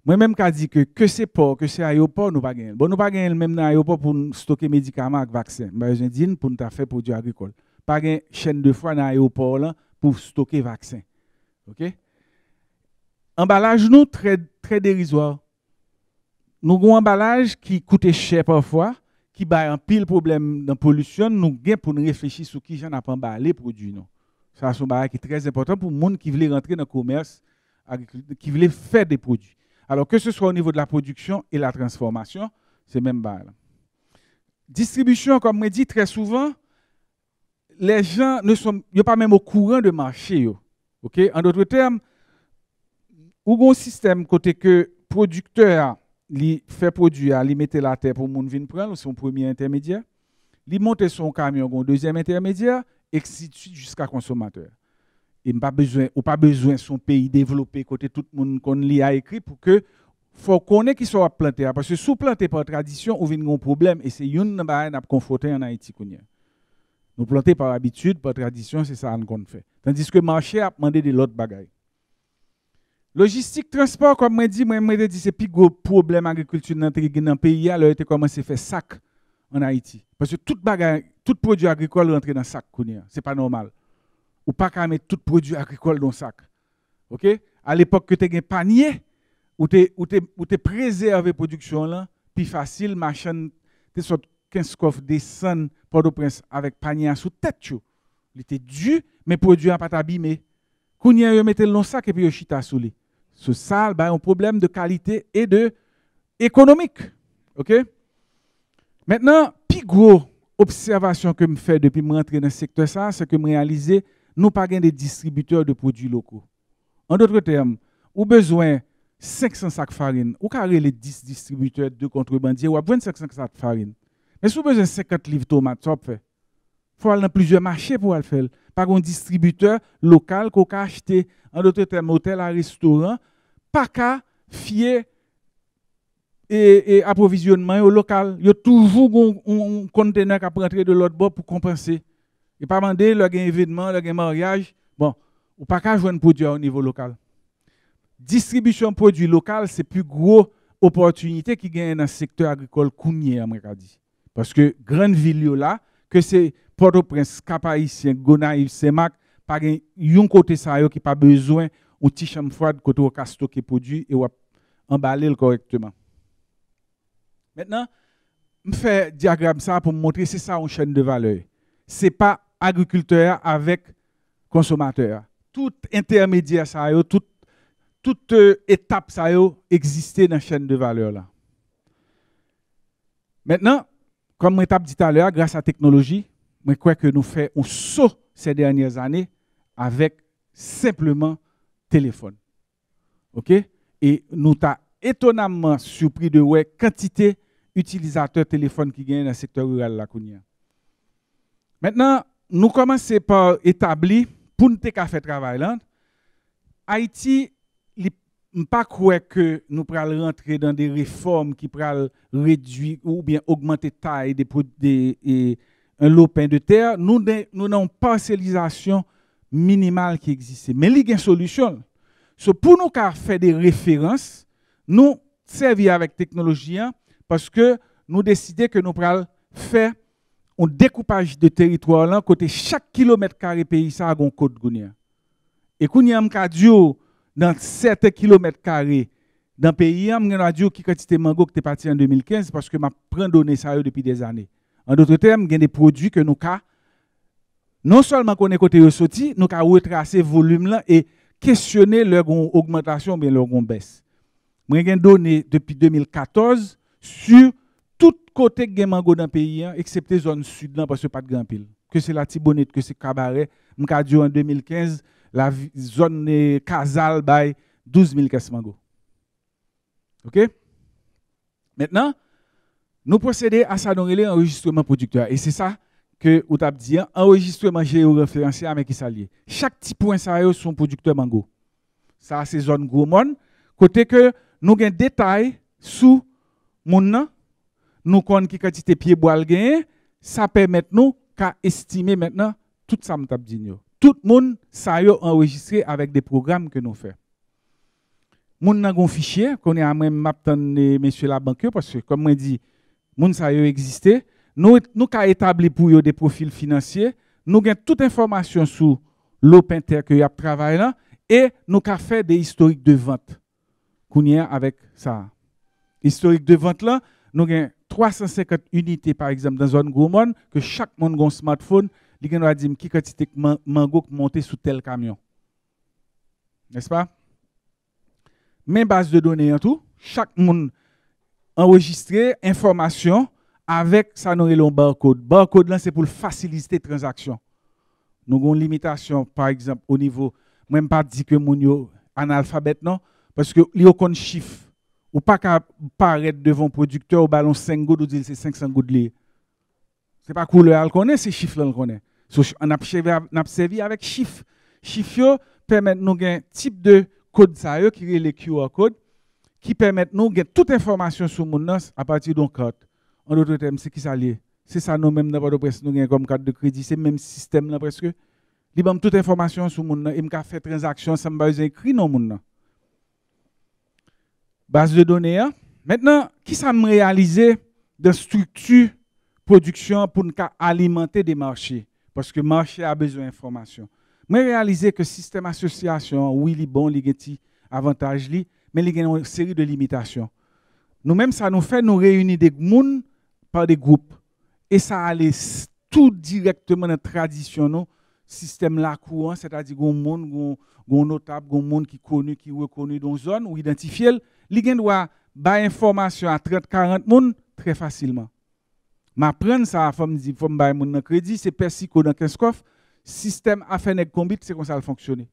moi-même qui dit que que c'est pas que c'est aéroport, nous pas gagner. Bon, nous pas gagner même dans l'aéroport pour stocker médicaments et vaccins. Mais je dis pour nous faire produits agricoles. Pas gagner chaîne de foi dans l'aéroport là pour stocker le vaccin. OK? Emballage nous, très, très dérisoire. Nous avons un emballage qui coûte cher parfois, qui a un pile problème de pollution. Nous avons pour nous réfléchir sur qui j'en a pas emballé produit. nous. Ça, c'est un qui est très important pour le monde qui voulait rentrer dans le commerce, qui voulait faire des produits. Alors que ce soit au niveau de la production et la transformation, c'est même bail. Distribution, comme on dit très souvent, les gens ne sont pas même au courant de marché. OK? En d'autres termes, ou bon système côté que producteur li fait produit, il mettait la terre pour le monde vienne prendre, son premier intermédiaire, Il monte son camion, son deuxième intermédiaire, et jusqu'à consommateur. n'a pas besoin, ou pas besoin son pays développé côté tout le monde qu'on a écrit pour que faut ait qui soit planté parce que sous planté par tradition ou vient un problème et c'est une n'a confronté en Haïti nous plantons par habitude, par tradition, c'est ça qu'on fait. Tandis que le marché a demandé de l'autre bagaille. Logistique, transport, comme je dis, je c'est le plus gros problème agriculture dans le pays. Alors, a commencé à faire sac en Haïti. Parce que tout, bagaille, tout produit agricole rentre dans le sac. Ce n'est pas normal. Ou pas qu'à mettre tout produit agricole dans le sac. OK? À l'époque, tu as un panier ou tu préservé la production, là, puis facile, machin, tu 15 coffres descendent Port-au-Prince avec panier sous tête. Il était dû, mais produit n'a pas abîmé. Quand ils mettent le sac et puis chita sous lui. Ce sale, a un problème de qualité et de économique. OK? Maintenant, plus gros observation que je fais depuis que je rentre dans ce secteur, c'est que je réalise nous pas de distributeurs de produits locaux. En d'autres termes, ou besoin de 500 sacs de farine, ou carré les 10 distributeurs de contrebandiers, ou de 500 sacs de farine. Mais si vous avez besoin de 50 livres de tomates, ça fait. Il faut aller dans plusieurs marchés pour le faire. Par un distributeur local qu'on a acheter en d'autres termes, hôtel, à restaurant, pas qu'à fier et, et, approvisionnement au local. Il y a toujours un, conteneur qui peut de l'autre bord pour compenser. Et pas demander, un événement, un mariage. Bon, ou pas qu'à jouer un produit au niveau local. Distribution de produits locaux, c'est plus gros opportunité qui gagne dans le secteur agricole counier, en parce que grande ville là, que c'est Port-au-Prince, Cap-Haïtien, Gonaïf, Semac, yon un côté ça qui pas besoin ou petit chambre froide côté au casto qui produit et emballer correctement. Maintenant, je fais un diagramme pour montrer que c'est ça une chaîne de valeur. Ce n'est pas agriculteur avec consommateur. Tout intermédiaire ça tout toute euh, étape ça existait dans la chaîne de valeur là. Maintenant, comme je dit tout à l'heure, grâce à la technologie, je crois que nous faisons un saut ces dernières années avec simplement téléphone. OK? Et nous avons étonnamment surpris de la quantité d'utilisateurs téléphone qui gagnent dans le secteur rural la Maintenant, nous commençons par établir, pour nous faire travail, Haïti pas que nous pral rentrer dans des réformes qui pourraient réduire ou bien augmenter la taille des e, lot un de terre. Nous nous n'avons pas parcellisation minimale qui existe. Mais il y a une solution. pour nous faire des références, nous servi avec technologie hein, parce que nous décidons que nous pral faire un découpage de territoire là côté chaque kilomètre carré pays ça a un code Et nous des dit dans 7 km dans le pays, je vais dire qui quantité de mango qui est parti en 2015 parce que je prends donné ça depuis des années. En d'autres termes, il y a des produits que nous avons, non seulement qu'on est côté ressorti, nous avons retracé le volume là et questionner leur augmentation ou leur baisse. Je vais donné depuis 2014 sur tout côté de mango dans le pays, hein, excepté zone sud parce que pas de grand pile. Que c'est la Tibonite, que c'est Cabaret. Je en 2015, la zone casale by 12 000 caisses mango. OK? Maintenant, nous procédons à l'enregistrement enregistrement producteur. Et c'est ça que vous avez dit, hein. enregistrement géoréférencé avec qui s'allie. Chaque petit point, ça son producteur mango. Ça, c'est zone gros Côté que nous avons détail sous mon nous connaissons qui quantité pied bois gain, ça permet nous qu'à estimer maintenant tout ça, nous dit tout le monde ça enregistré avec des programmes que nous faisons. Nous avons gon fichier qu'on est à même map monsieur la banque parce que comme je dit moun ça yo existé, nous nous établi pour yo des profils financiers, nous gain toute information sur l'opinter que y a travaillé et nous avons fait des historiques de vente. avons avec ça. Historique de vente là, nous avons 350 unités par exemple dans une zone gourmand que chaque monde gon smartphone li gen dit :« m ki mango ki tel camion, N'est-ce pas? Même base de données en tout, chaque monde enregistre information avec sa barcode. barcode. Barcode là c'est pour faciliter transaction. Nous avons une limitation par exemple au niveau même pas dit que moun yo analphabète non parce que li kon chiffre ou pas paraître devant producteur au ballon 5 gouttes ou dire c'est 500 gouttes Ce C'est pas couleur elle connaît, ces chiffres là connaît on a servi avec chiffres. Chiffres permettent nous un type de code ça qui est le QR code qui permet nous de toute information sur monde à partir d'une code. En d'autres termes, c'est qui ça lié C'est ça nous même dans presse nous comme carte de crédit, c'est même système là presque. Il toute information sur mon et me fait transaction sans besoin écrit non monde. Base de données. Hein. Maintenant, qui ça me réaliser de structure production pour alimenter des marchés parce que le marché a besoin d'informations. Mais réalisé que le système association, oui, il bon, il a avantage, li, mais il y a une série de limitations. Nous-mêmes, ça nous fait nous réunir des gens par des groupes. Et ça allait tout directement dans le traditionnel système la courant, c'est-à-dire qu'on notables, qu'on notables, qu'on gens qui connu, qui reconnu dans une zone ou identifié, il doit information à 30 40 personnes très facilement. M'apprendre ça, femme dit, femme bail mon crédit, c'est persico dans 15 coffre, système a fait nèg combit, c'est comme ça le fonctionner.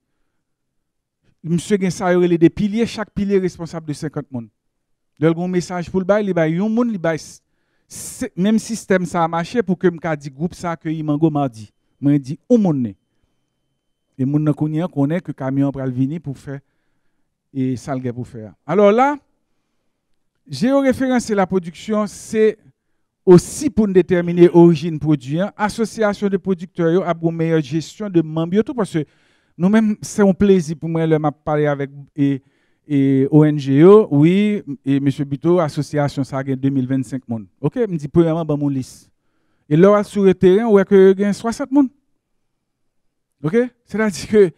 Monsieur gen ça les des piliers, chaque pilier responsable de 50 monde. le un message pour le bail, il bail un monde, il bail même système ça a marché pour que m'ka dit groupe ça que Imango mardi. Moi dit un monde. Et moun nan connaît que camion va venir pour faire et ça pour faire. Alors là, j'ai référencé la production, c'est aussi, pour déterminer l'origine produit, l'association hein. de producteurs a une meilleure gestion de membres, parce que nous-mêmes, c'est un plaisir pour moi de parler avec et, et oui, et M. Buto, association ça a 2025 monde. OK, me dit premièrement bon mon liste. Et là sur le terrain, on que gagne 60 monde. OK C'est-à-dire que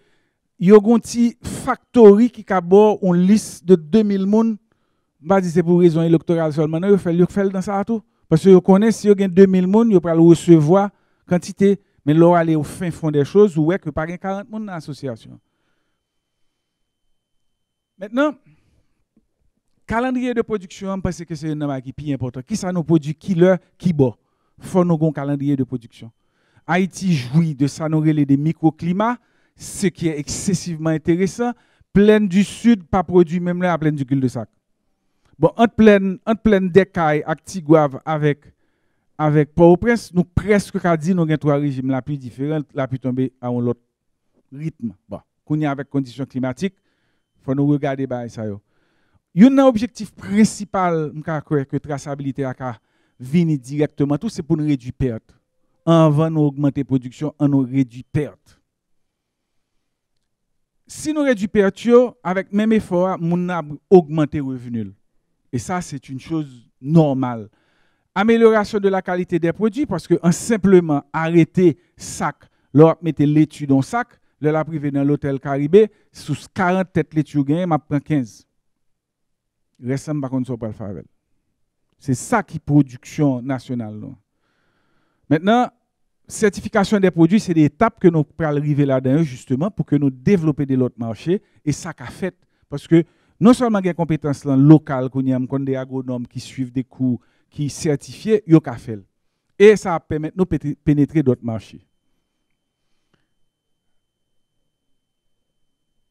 il y a un petit factory qui aborde une liste de 2000 monde, pas bah, dire c'est pour raison électorale seulement, fait le fait dans ça tout. Parce que vous connaissez, si vous avez 2000 personnes, vous pouvez recevoir quantité, mais vous allez au fin fond des choses, vous voyez que pas 40 personnes dans l'association. Maintenant, calendrier de production, parce que c'est un qui plus important. Qui ça nous produit, qui l'heure, qui boit, Il faut nous un calendrier de production. Haïti jouit de sa des microclimats, ce qui est excessivement intéressant. Pleine du Sud, pas produit même là, à du cul de sac. Bon, en pleine, en pleine décaille avec Tigouave, avec, avec port prince nous presque nous avons trois régimes la plus différente, la plus tombée à un autre rythme. Bon, qu'on y a avec conditions climatiques, il faut nous regarder bah, ça. Un objectif principal que traçabilité a venu directement, tout c'est pour nous réduire perte. Avant nous augmenter production, on nous réduit perte si nous réduisons perte avec même effort, nous avons augmenté revenu. Et ça, c'est une chose normale. Amélioration de la qualité des produits, parce qu'en simplement arrêter sac, leur mettre l'étude dans sac, leur la privé dans l'hôtel Caribé, sous 40 têtes laitue gagne, m'a prend 15. Reste par contre, pas le faire. C'est ça qui est production nationale. Non? Maintenant, certification des produits, c'est des étapes que nous pouvons arriver là-dedans, justement, pour que nous développions de l'autre marché. Et ça qu'a fait. Parce que non seulement des compétences locales qu'on y a, des agronomes qui suivent des cours, qui certifiés, yo ka fait. Et ça permet de pénétrer d'autres marchés.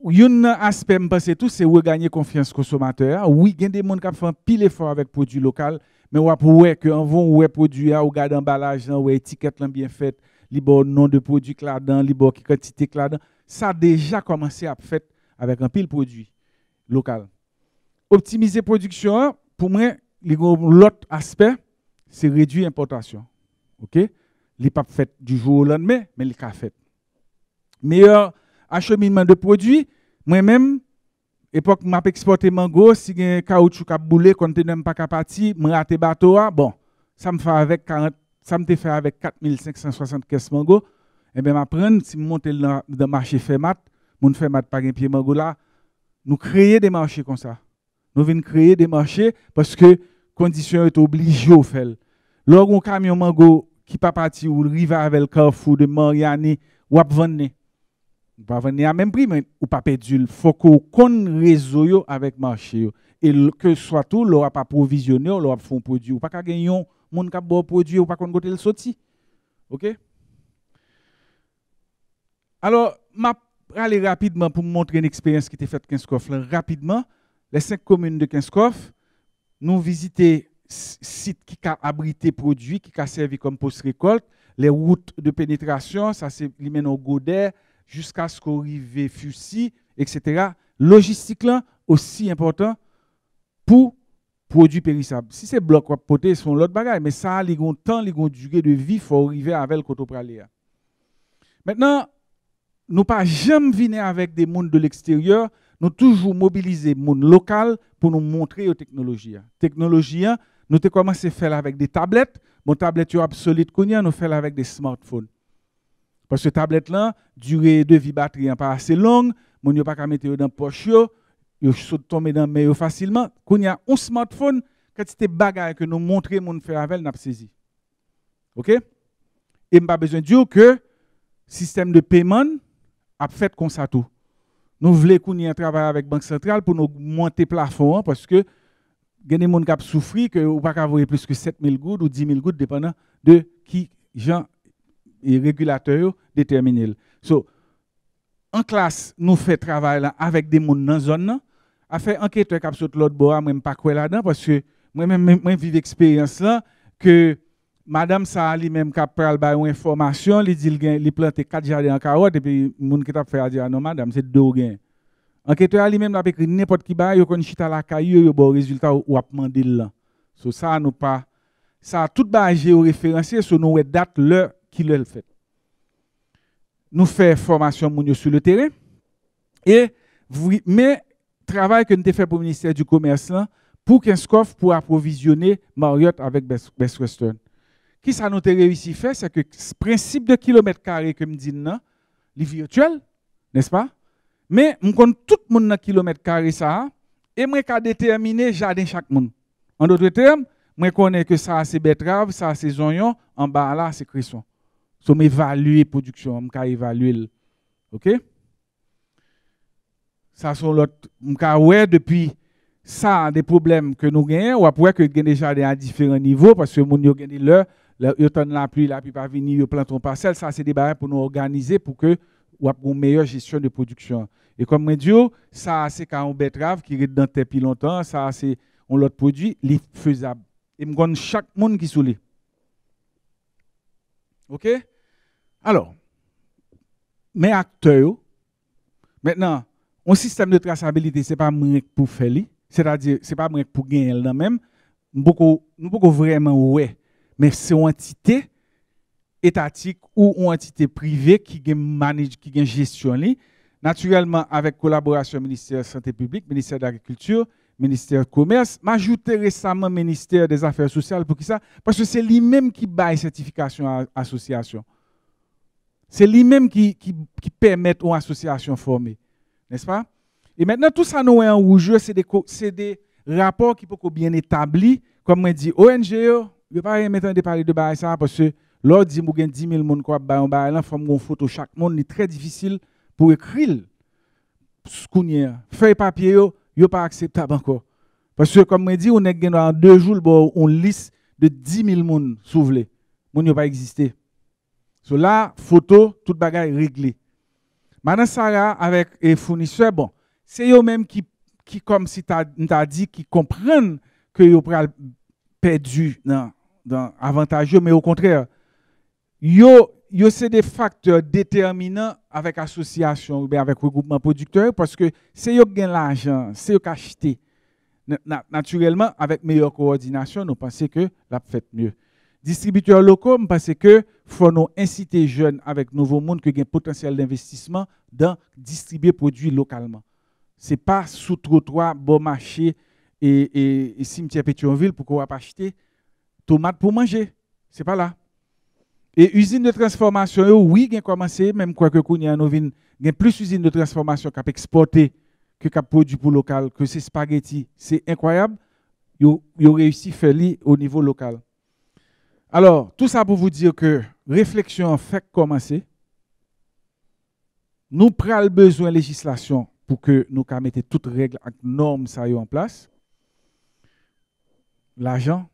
Un aspect, je pense, tout, c'est regagner confiance consommateur. Oui, il y a des gens qui font pile effort avec produits locaux, mais on voit que on où les produits, on regarde l'emballage, on étiquette l'étiquette bien faite, le nom de produit là-dedans, le bon quantité là-dedans. Ça a déjà commencé à faire avec un pile produit local. Optimiser production, pour moi, l'autre aspect, c'est réduire l'importation. OK? Les pas fait du jour au lendemain, mais les fait. Meilleur acheminement de produits, moi-même, époque m'a exporté mango, si un caoutchouc à bouler, boulé, n'est pas capable, m'a raté bateau ah, bon, ça me fait avec 40 ça me fait avec 4560 caisses mango. Et eh bien, m'apprendre, si je monte dans le marché Fermat, mon Fermat pas un pied mango là, nous créons des marchés comme ça. Nous venons créer des marchés parce que condition est obligées au faire. Lorsqu'un camion mango qui pas parti ou arrive avec le carrefour de Mariani ou à vendre. Ou pas vendre à même prix mais ou pas perdre Il faut qu'on connaisse réseau avec marché et que soit tout l'aura pas provisionné, l'aura un produit ou pas qu'à gagner monde qui produit ou pas qu'on côté le sorti. OK Alors, m'a aller rapidement pour montrer une expérience qui était faite à Kinskoff. Rapidement, les cinq communes de Kinskoff, nous visiter site qui a abrité produits, qui a servi comme post-récolte, les routes de pénétration, ça c'est l'imène au Godet, jusqu'à ce qu'on arrive Fussy, etc. Logistique là, aussi important pour produits périssables. Si c'est bloc ou sont l'autre bagage, mais ça, a ont temps, les durée de vie, il faut arriver avec le côté hein. Maintenant, nous pas jamais venir avec des mondes de l'extérieur, nous toujours mobiliser monde local pour nous montrer aux technologies. Technologie, nous avons commencé à faire avec des tablettes. Mon tablette est obsolète, nous faisons avec des smartphones. Parce que tablette là, durée de vie batterie n'est pas assez longue, mon n'avons pas qu'à mettre dans poche yo, yo tomber dans main facilement. il y a un smartphone, des bagarre que nous montrer mon faire avec n'a saisi. OK Et pas besoin de dire que système de paiement fait comme ça Nous voulons qu'on un travail avec Banque Centrale pour nous monter plafond parce que il des gens qui souffrent que ne pas avoir plus que 7 000 gouttes ou 10 000 gouttes dépendant de qui gens et régulateurs déterminent. So, en classe, nous faisons travail avec des gens dans la zone. A fait enquêteur qui saute l'autre bord, même pas quoi là-dedans parce que moi même moi vive expérience là que Madame ça lui-même qui a pris une information, il dit qu'il planté 4 jardins en carotte et puis moun qui t'a fait dire ah non madame, c'est deux gain Enquêteur lui-même l'a écrit n'importe qui bail, il chita la caillou, yo bon résultat ou a demandé là. Sur ça nous pas ça tout ba référencé sur nos date l'heure qui le fait. Nous fait formation moun sur le terrain et mais travail que nous avons fait pour le ministère du commerce là pour Kenskov pour approvisionner Marriott avec Best Western. Qui ça nous a réussi à faire, c'est que ce principe de kilomètre carré que me dit non, est virtuel, n'est-ce pas? Mais je compte tout le monde dans le kilomètre carré ça, et moi qu'à déterminer jardin chaque monde. En d'autres termes, moi connais que ça c'est betterave, ça c'est oignon, en bas là c'est cresson. évaluer la production, m'ka évaluer. OK? Ça sont l'autre m'ka voir depuis ça des problèmes que nous gagnons ou après que nous des déjà à différents niveaux parce que nous avons l'heure. leur le la pluie, la pluie pas venir, yo plantent parcelle. Ça, c'est des barrières pour nous organiser pour que ou une meilleure gestion de production. Et comme je dis, ça, c'est on betterave qui est dans terre depuis longtemps, ça, c'est on l'autre produit, il est faisable. Et me chaque monde qui soule, OK? Alors, mes acteurs, maintenant, un système de traçabilité, c'est pas moi pour faire, c'est-à-dire, c'est pas moi pour gagner là-même, nous beaucoup vraiment, ouais mais c'est une entité étatique ou une entité privée qui manage, qui gagne gestion. Naturellement, avec collaboration ministère de la Santé publique, ministère de l'Agriculture, ministère du Commerce, m'ajouter récemment ministère des Affaires sociales pour qui ça Parce que c'est lui-même qui baille certification à association. C'est lui-même qui, qui, permet aux associations formées. N'est-ce pas Et maintenant, tout ça, nous est en rouge, c'est des, des, rapports qui peuvent bien établis. Comme on dit, ONG, e, vais pas mettre de parler de ça parce que l'autre dit que 10 000 personnes qui ont bail là faut une photo chaque monde est très difficile pour écrire ce a. feuille papier yo yo pas acceptable encore parce que comme je dis on est deux jours on liste de 10 000 monde souvelé mon n'ont pas existé cela là, photo bagage est réglé maintenant Sarah avec les fournisseurs bon c'est eux mêmes qui comme si as dit qui comprennent que vous perdu avantageux, mais au contraire, yo, yo c'est des facteurs déterminants avec association ou bien avec regroupement producteur parce que c'est yo qui l'argent, c'est yo qui Naturellement, avec meilleure coordination, nous pensons que la fait mieux. Distributeurs locaux, nous pensons que faut nous inciter jeunes avec nouveau monde qui ont potentiel d'investissement dans distribuer produits localement. Ce n'est pas sous trottoir, bon marché et, et, cimetière Pétionville pour qu'on va pas acheter tomates pour manger. Ce n'est pas là. Et usine de transformation, oui, qui a commencé, même quoi que y a plus d'usines de transformation qui a exporté que qui produits produit pour local, que c'est spaghetti. C'est incroyable. Ils ont réussi à faire au niveau local. Alors, tout ça pour vous dire que réflexion fait commencer. Nous prenons besoin de législation pour que nous mettions toutes règles et normes en place. L'argent,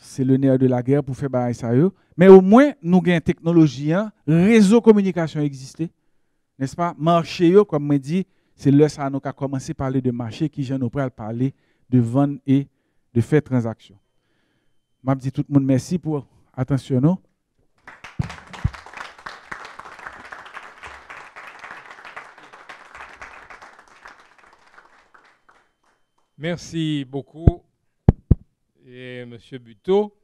c'est le nerf de la guerre pour faire barrer ça. Mais au moins, nous avons une technologie, hein. réseau de communication existé. N'est-ce pas? Marché, comme je dit, c'est là ça nous a commencé à parler de marché qui vient nous à parler de vente et de faire transaction. Je dis tout le monde merci pour attention. Merci beaucoup et M. Buteau.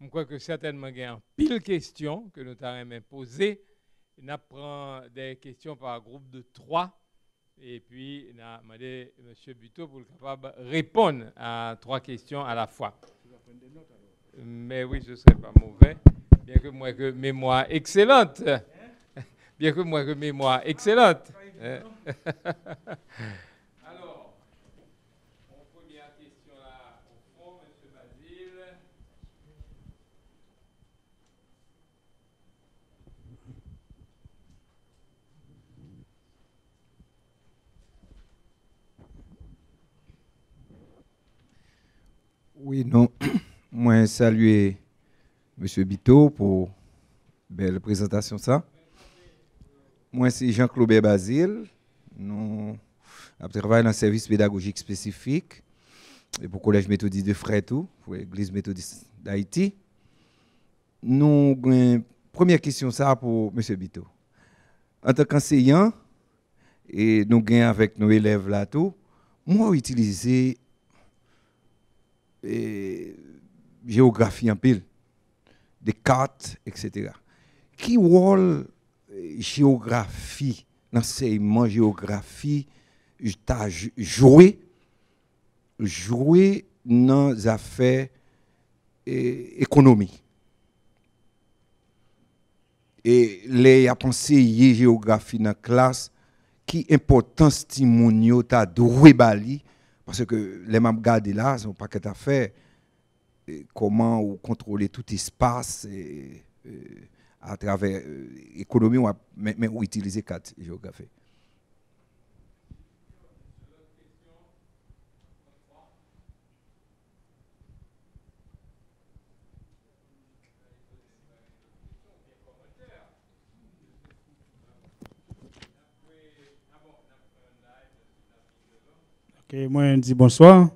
Je crois que certainement il y a pile questions que nous avons posées. On apprend des questions par groupe de trois. Et puis, il a demandé M. Buteau pour capable de répondre à trois questions à la fois. Mais oui, je ne serait pas mauvais. Bien que moi, que mémoire excellente. Bien que moi, que mémoire excellente. Non, moi saluer M. Bito pour belle présentation ça. Moi c'est Jean-Claude Basile. Nous travaillons dans un service pédagogique spécifique et pour le collège méthodiste de tout pour l'église méthodiste d'Haïti. Nous première question ça pour M. Bito. En tant qu'enseignant et nous avec nos élèves là tout, moi utiliser géographie en pile, des cartes, etc. Qui rôle eh, géographie, l'enseignement géographie, joué, dans les affaires eh, économiques et les a pensé géographie dans la classe qui importance timonio ta doué bali parce que les maps gardés là, ils n'ont pas qu'à faire comment ou contrôler tout espace à travers l'économie, euh, mais, mais ou utiliser carte géographique. moi, je dis bonsoir.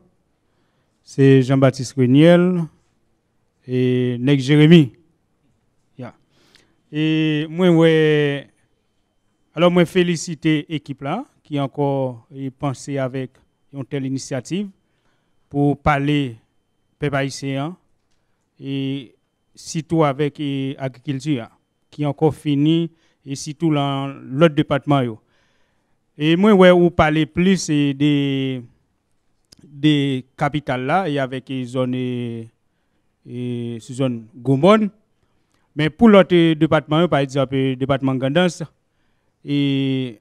C'est Jean-Baptiste Reniel et Nick Jérémy. Et moi, ouais, alors moi félicite l'équipe là qui encore pensé avec une telle initiative pour parler peuple haïtien et surtout avec l'agriculture qui encore fini et surtout dans l'autre département. Et moi, vais vous parler plus des, des capitales là, et avec les zones, et, zones Mais pour l'autre département, par exemple, le département je et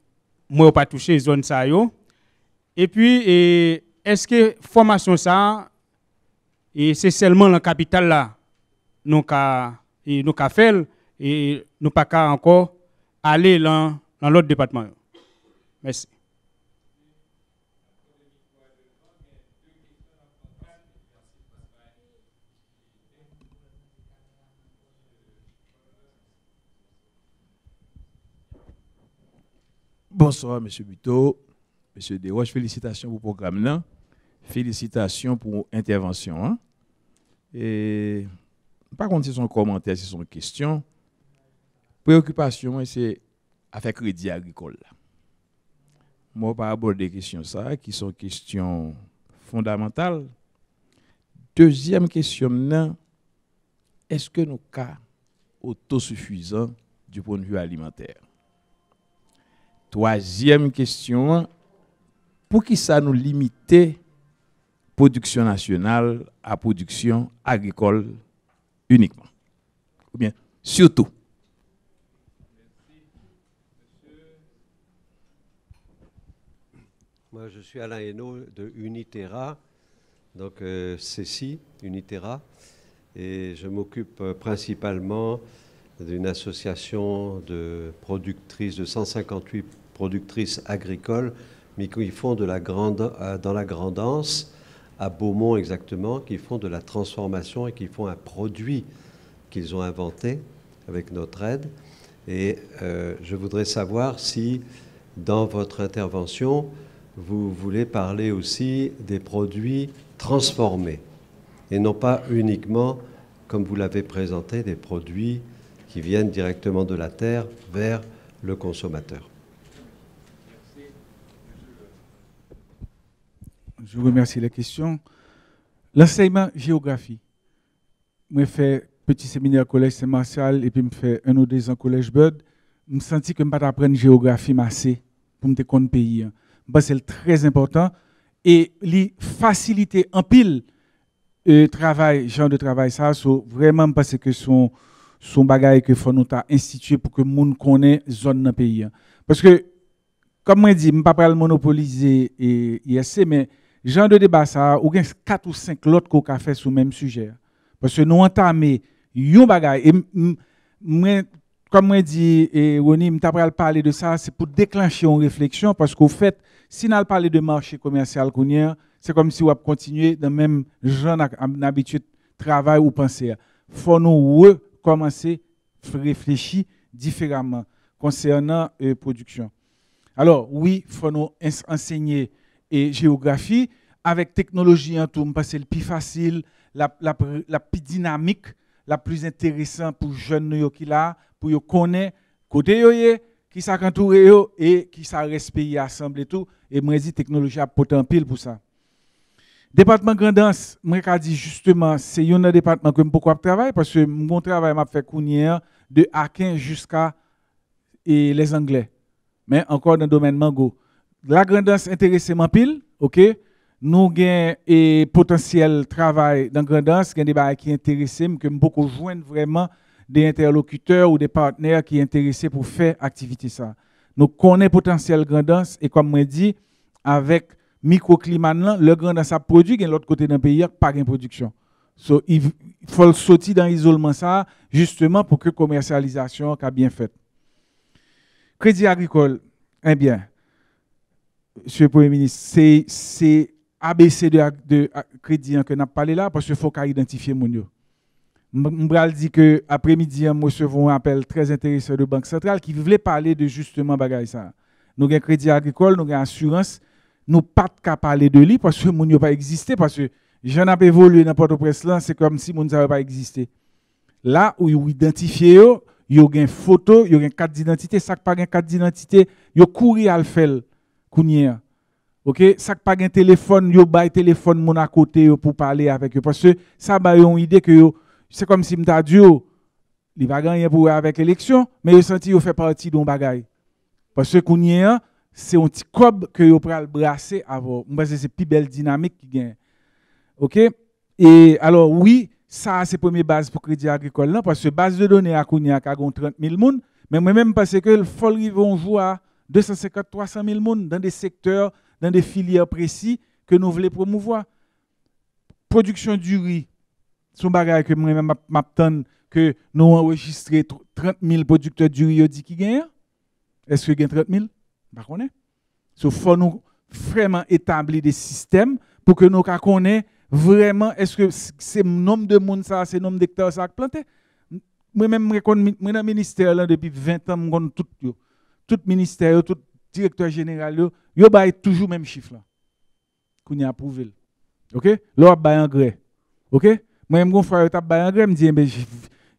moi, pas touché zone zones ça. Et puis, est-ce que formation ça, et c'est seulement la capitale là, nous avons fait, et nous pas encore aller dans l'autre département. Merci. Bonsoir, M. Buteau. M. Desroches, félicitations pour le programme. Félicitations pour l'intervention. Hein. Et par contre, c'est son commentaire, c'est son question, préoccupation, c'est affaire crédit agricole moi, pas aborder questions ça, qui sont questions fondamentales. Deuxième question, est-ce que nous cas autosuffisants du point de vue alimentaire? Troisième question, pour qui ça nous limiter production nationale à production agricole uniquement? Ou bien, surtout, Moi, je suis Alain Hainaut de Unitera, donc euh, ici, Unitera, et je m'occupe euh, principalement d'une association de productrices, de 158 productrices agricoles, mais qui font de la grande, euh, dans la grandance, à Beaumont exactement, qui font de la transformation et qui font un produit qu'ils ont inventé avec notre aide. Et euh, je voudrais savoir si, dans votre intervention, vous voulez parler aussi des produits transformés et non pas uniquement, comme vous l'avez présenté, des produits qui viennent directement de la terre vers le consommateur. Je vous remercie la question. L'enseignement géographie. Moi, fais fait petit séminaire au collège Saint-Martial et puis me fait un ou deux ans au collège Bud. Je me que je ne pas apprendre géographie massée pour me connaître pays. Hein. Bah, c'est très important et les faciliter en pile le euh, travail, genre de travail ça, sont vraiment parce que sont son bagage que faut nous institué pour que monde connaît zone dans pays. Hein. Parce que comme je dis, je ne vais pas monopoliser l'ISC, mais genre de débat ça, ou bien 4 ou 5 autres qu'on a fait sur le même sujet. Hein. Parce que nous entamons un bagage. Et comme je dit, et eh, Ronnie, je vais parler de ça, c'est pour déclencher une réflexion, parce qu'au fait, si on parle de marché commercial, c'est comme si on continuer dans le même genre d'habitude travail ou penser. Il faut nous recommencer à réfléchir différemment concernant la euh, production. Alors, oui, il faut nous enseigner et eh, géographie. Avec technologie en tout, c'est le plus facile, la, la, la plus dynamique, la plus intéressante pour les jeunes qui là pour qu'ils connaissent côté qui s'entoure yo et qui ça respire ensemble et tout et moi dit technologie a en pile pour ça. Département Grandance, moi ka dit justement, c'est un département que pourquoi travaille parce que mon travail m'a fait connaître de Akin jusqu'à et les Anglais. Mais encore dans le domaine mango. La Grandance intéresse ma pile, OK nous avons et potentiel travail dans Grandance, des débats qui intéressent que beaucoup joignent vraiment des interlocuteurs ou des partenaires qui sont intéressés pour faire activité ça. Nous connaissons potentiel grandance et comme je dit, avec microclimat, le grandance a produit, de l'autre côté d'un pays, pas de production. So, il faut sortir dans l'isolement ça, justement pour que la commercialisation soit bien faite. Crédit agricole, eh bien, Monsieur le Premier ministre, c'est ABC de, de, crédit hein, que n'a parlé là, parce qu'il faut qu'on identifie les M'bral dit que après-midi, nous recevons un appel très intéressant de Banque Centrale qui voulait parler de justement bagaille ça. Nous avons crédit agricole, nous avons assurance, nous pas qu'à parler de lui parce que nous n'avons pas existé parce que j'en ai évolué n'importe presse c'est comme si nous n'avait pas existé. Là où ils ont identifié yo, yo une photo, yo une carte d'identité, ça pas une carte d'identité, yo couru à le faire OK, ça pas un téléphone, yo un téléphone mon à côté pour parler avec eux parce que ça ba une idée que c'est comme si m'ta dit, il va gagner pour avec l'élection, mais il senti qu'il fait partie d'un bagage. Parce que Kounia, c'est un petit cob que vous pouvez brasser avant. c'est la plus belle dynamique qui gagne. OK? Et alors, oui, ça, c'est la première base pour le crédit agricole, parce que la base de données à Kounia, a 30 000 personnes, mais moi-même, parce que le faut arriver vont jouer à 250 300 000 personnes dans des secteurs, dans des filières précis que nous voulons promouvoir. Production du riz, son bagage que moi-même que nous avons enregistré 30 000 producteurs du Rio qui gagnent. Est-ce que gagnent 30 000 Je ne Il faut vraiment établir des systèmes pour que nous connaissions vraiment est-ce que c'est le nombre de monde ça, c'est nombre d'hectares ça planté. Moi-même, je suis dans le ministère là, depuis 20 ans, je tout. le Tout ministère, tout directeur général, il y toujours le même chiffre là. Qu'on a approuvé. OK? Là, il y OK? moi je en je me dis, mais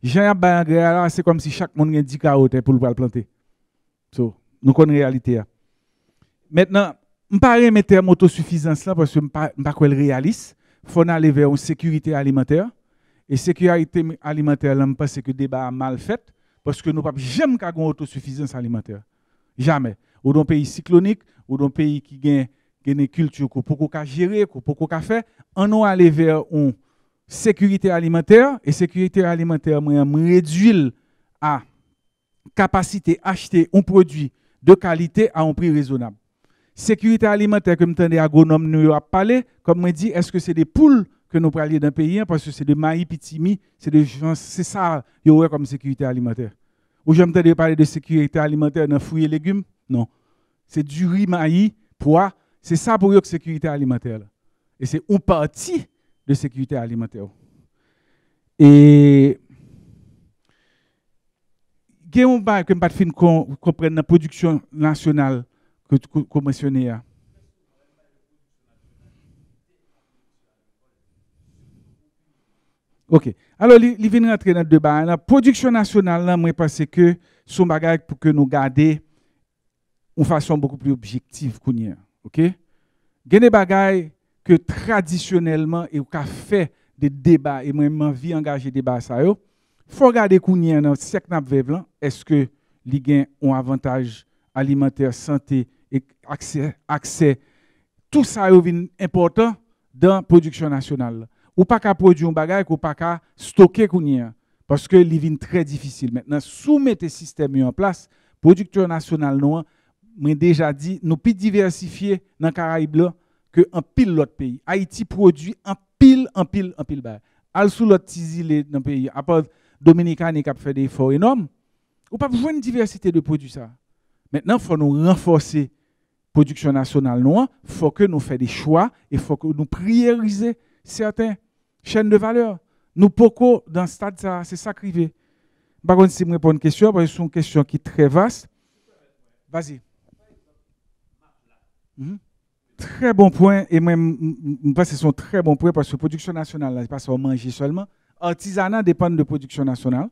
j'ai c'est comme si chaque monde a 10 carottes pour le planter. nous connaissons la réalité. Hein. Maintenant, je ne parle pas termes autosuffisance parce que je ne parle pas réaliste. Il faut aller vers une sécurité alimentaire. Et sécurité alimentaire, je pense que le débat mal fait parce que nous pouvons jamais une autosuffisance alimentaire. Jamais. Ou dans un pays cyclonique, ou dans un pays qui a une culture qu'on peut gérer, qu'on peut faire, on va aller vers une sécurité alimentaire et sécurité alimentaire, moi, réduit à capacité acheter un produit de qualité à un prix raisonnable. Sécurité alimentaire, comme les agronomes nous a parlé, comme on dit, est-ce que c'est des poules que nous dans d'un pays, hein, parce que c'est des maïs, pitimi, c'est c'est ça, y y comme sécurité alimentaire. Ou j'entends parler de sécurité alimentaire dans fruits et légumes? Non. C'est du riz, maïs, pois, c'est ça pour eux que sécurité alimentaire. Et c'est une partie de sécurité alimentaire. Et il y a un bail que je ne la production nationale que vous mentionnez. OK. Alors, il vient rentrer dans deux barres. La production nationale, moi, je pense que son bagage pour que nous gardions une façon beaucoup plus objective qu'on a. OK? Il y a des bagages traditionnellement, et au fait des débats, et moi, envie engager débat ça, yo faut regarder qu'on dans siècle est-ce que les ont avantage alimentaire, santé, et accès, accès. Tout ça est important dans la production nationale. Ou pas qu'à produire un ou pas qu'à stocker qu'on Parce que living très difficile. Maintenant, soumettre le système en place, producteur national, nous, mais déjà dit, nous plus diversifier dans les Caraïbes, que en pile l'autre pays. Haïti produit en pile, en pile, en pile. Al sous l'autre île dans le pays, à part Dominicaine qui a fait des efforts énormes, ou pas besoin une diversité de produits ça. Maintenant, il faut nous renforcer production nationale il faut que nous fassions des choix et il faut que nous priorisions certaines chaînes de valeur. Nous pourquoi, dans ce stade, ça, c'est ça qui Par contre, si à une question, parce c'est une question qui est très vaste. Vas-y. Mhm très bon point, et même, je pense que c'est un très bon point parce que production nationale, là, pas seulement manger seulement. Artisanat dépend de production nationale.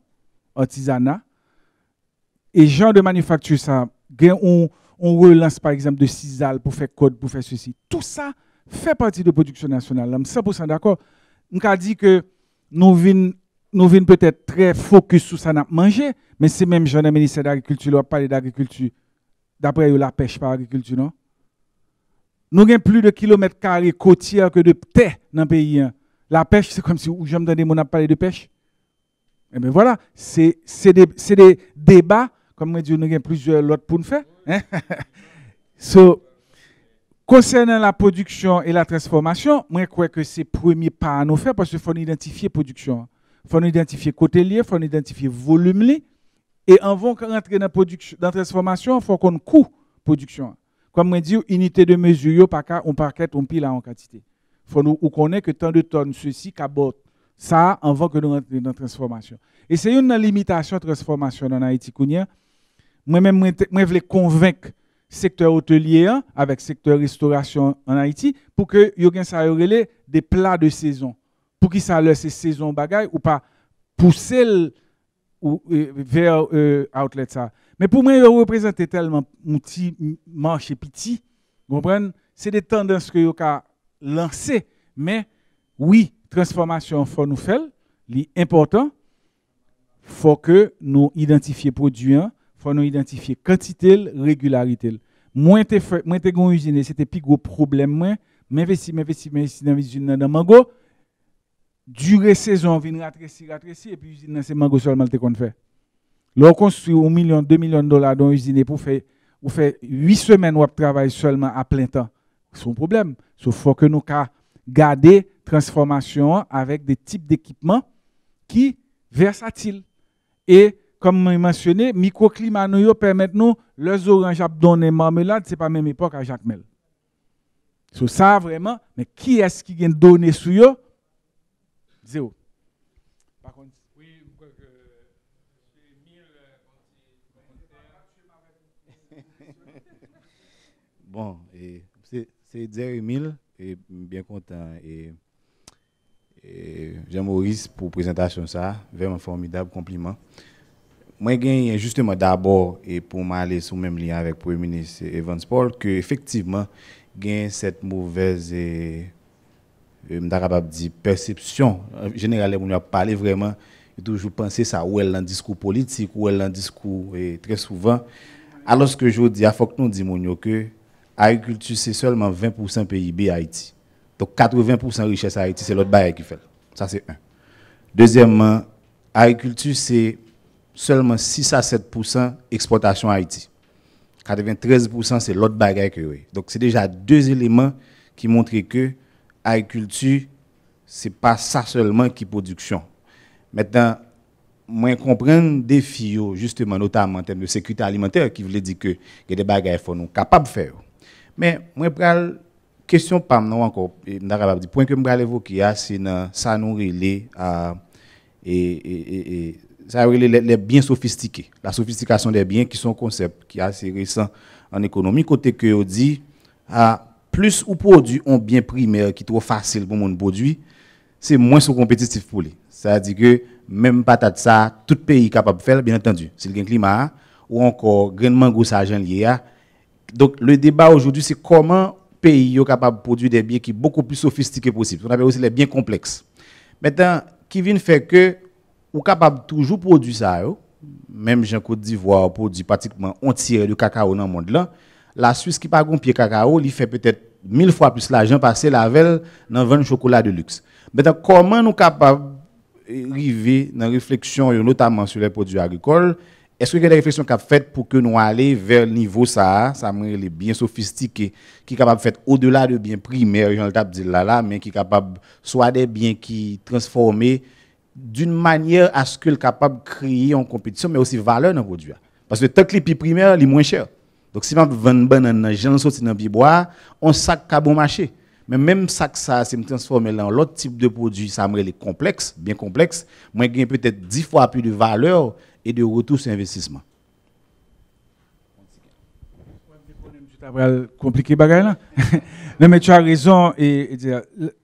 Artisanat. Et genre de manufacture, ça, on, on relance par exemple de cisal pour faire code, pour faire ceci. Tout ça fait partie de production nationale. Je suis 100% d'accord. On dit que nous venons peut-être très focus sur ça manger, mais c'est même jeune ministère d'agriculture, on parler d'agriculture. D'après la pêche par agriculture, non? Nous avons plus de kilomètres carrés côtiers que de terre dans le pays. Hein. La pêche, c'est comme si me donner mon appareil de pêche. Et eh bien voilà, c'est des, débats, comme je dis, nous avons plusieurs l'autre pour nous faire. Hein. so, concernant la production et la transformation, moi, je crois que c'est le premier pas à nous faire parce qu'il faut identifier la production. Il hein. faut identifier côté lié, il faut identifier volume lié. Et avant qu'on rentre dans la transformation, il faut qu'on la production. Comme on dit, unité de mesure, pas on parle on pile en quantité. Il faut nous connaître que tant de tonnes ceci cabote ça avant que nous rentrions dans la transformation. Et c'est une limitation de transformation en Haïti. Moi-même, je voulais convaincre le secteur hôtelier hein, avec le secteur restauration en Haïti pour que y ait des plats de saison. Pour qu'ils ça ces saisons bagaille ou pas pousser euh, vers l'outlet. Euh, outlet mais pour moi, il représente tellement un petit marché petit. Vous comprenez C'est des tendances que vous avez lancées. Mais oui, transformation, il faut nous faire. C'est important. Il faut que nous identifions produits, il hein. faut nous identifier quantité, régularité. Moi, j'ai fait une usine, c'était plus gros problème. M'investir, m'investir, m'investir dans l'usine dans Mango. Durée saison, vient rattrécir, rattrécir, et puis l'usine, c'est Mango seulement qu'on fait. Lorsqu'on construit un million, deux millions de dollars dans l'usine pour faire, pour faire huit semaines de travail seulement à plein temps. C'est un problème. Il faut que nous garder transformation avec des types d'équipements qui versatiles. Et comme mentionné, microclimat nous permet nous, les oranges à donner marmelade, ce n'est pas même époque à Jacques Mel. C'est ça vraiment, mais qui est-ce qui vient donner sur eux Zéro. bon, c'est Dier Emile, et bien content. Et, e, Jean-Maurice pour la présentation, ça, vraiment formidable compliment. Moi, j'ai justement d'abord, et pour m'aller sous même lien avec le Premier ministre Evans Paul, que effectivement j'ai cette mauvaise et, perception. En général, on a parlé vraiment, toujours pensé ça, ou elle dans discours politique, ou elle dans discours, e, très souvent. Alors ce que je vous dis, il faut que nous disions que Agriculture, c'est seulement 20% PIB à Haïti. Donc 80% richesse à Haïti, c'est l'autre bail qui fait. Ça, c'est un. Deuxièmement, agriculture, c'est seulement 6 à 7% exportation à Haïti. 93% c'est l'autre bagarre que fait. Donc c'est déjà deux éléments qui montrent que agriculture c'est pas ça seulement qui production. Maintenant moins comprendre défi justement notamment en termes de sécurité alimentaire qui voulait dire que des bagarres faut nous capables de faire. Mais moi, question pas non encore, le point que je vais évoquer, hein, c'est ça nous relie à et, et, et ça les, les biens sophistiqués. La sophistication des biens qui sont un concept qui est assez récent en économie, côté que on dit à plus ou produit un bien primaire qui est trop facile pour mon produit, c'est moins compétitif pour lui. C'est-à-dire que même patate ça, tout pays est capable de faire, bien entendu. S'il le climat, ou encore grandement gros argent lié à, donc le débat aujourd'hui, c'est comment pays est capable de produire des biens qui sont beaucoup plus sophistiqués possible. On appelle aussi les biens complexes. Maintenant, qui vient faire que ou capable toujours produire ça, même jean Côte d'Ivoire produit pratiquement un tiers du cacao dans le monde là. La Suisse qui pas pied cacao, il fait peut-être mille fois plus l'argent passé la veille dans 20 chocolat de luxe. Maintenant, comment nous capables arriver eh, dans la réflexion, notamment sur les produits agricoles, est-ce que y a des réflexions qu'a faites pour que nous allions vers le niveau ça, ça les bien sophistiqué, qui est capable de faire au-delà de biens primaires, là, là, mais qui est capable soit des biens qui transformer d'une manière à ce que capable de créer en compétition, mais aussi valeur dans le produit. Parce que tant que les biens primaires, les moins chers. Donc si je vends banane, un sorti dans un bois, on sac à bon marché. Mais même ça, ça c'est me transformer dans l'autre type de produit, ça me les complexe, bien complexe. Moi, j'ai peut-être 10 fois plus de valeur et de retour sur investissement. compliqué mais tu as raison et, le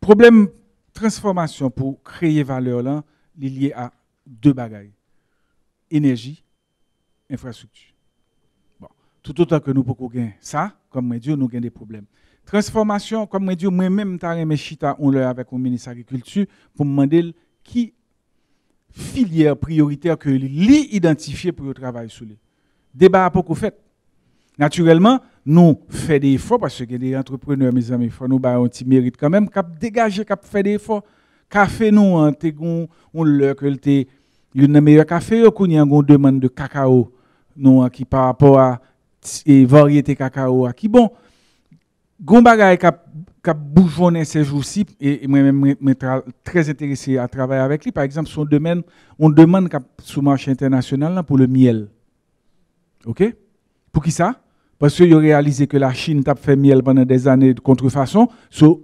problème transformation pour créer valeur là, est lié à deux bagailles. Énergie, infrastructure. Bon, tout autant que nous pouvons gagner ça, comme je dis, nous avons des problèmes. Transformation, comme je dis, moi-même, je suis chita on avec le ministre de l'Agriculture pour demander qui filière prioritaire que lui identifier pour le travail sur les. Débat à beaucoup fait. Naturellement, nous faisons des efforts parce que les entrepreneurs, mes amis, nous avons un petit mérite quand même, cap dégager, cap faire des efforts. Café, nous, hein, on on il que le une meilleur café, y a une demande de cacao, nous hein, qui par rapport à la variété cacao, hein, qui bon, gon bagay cap qui a ces jours-ci, et moi-même, très intéressé à travailler avec lui. Par exemple, son domaine, on demande sur le marché international pour le miel. OK Pour qui ça Parce qu'ils ont réalisé que la Chine a fait miel pendant des années de contrefaçon. So,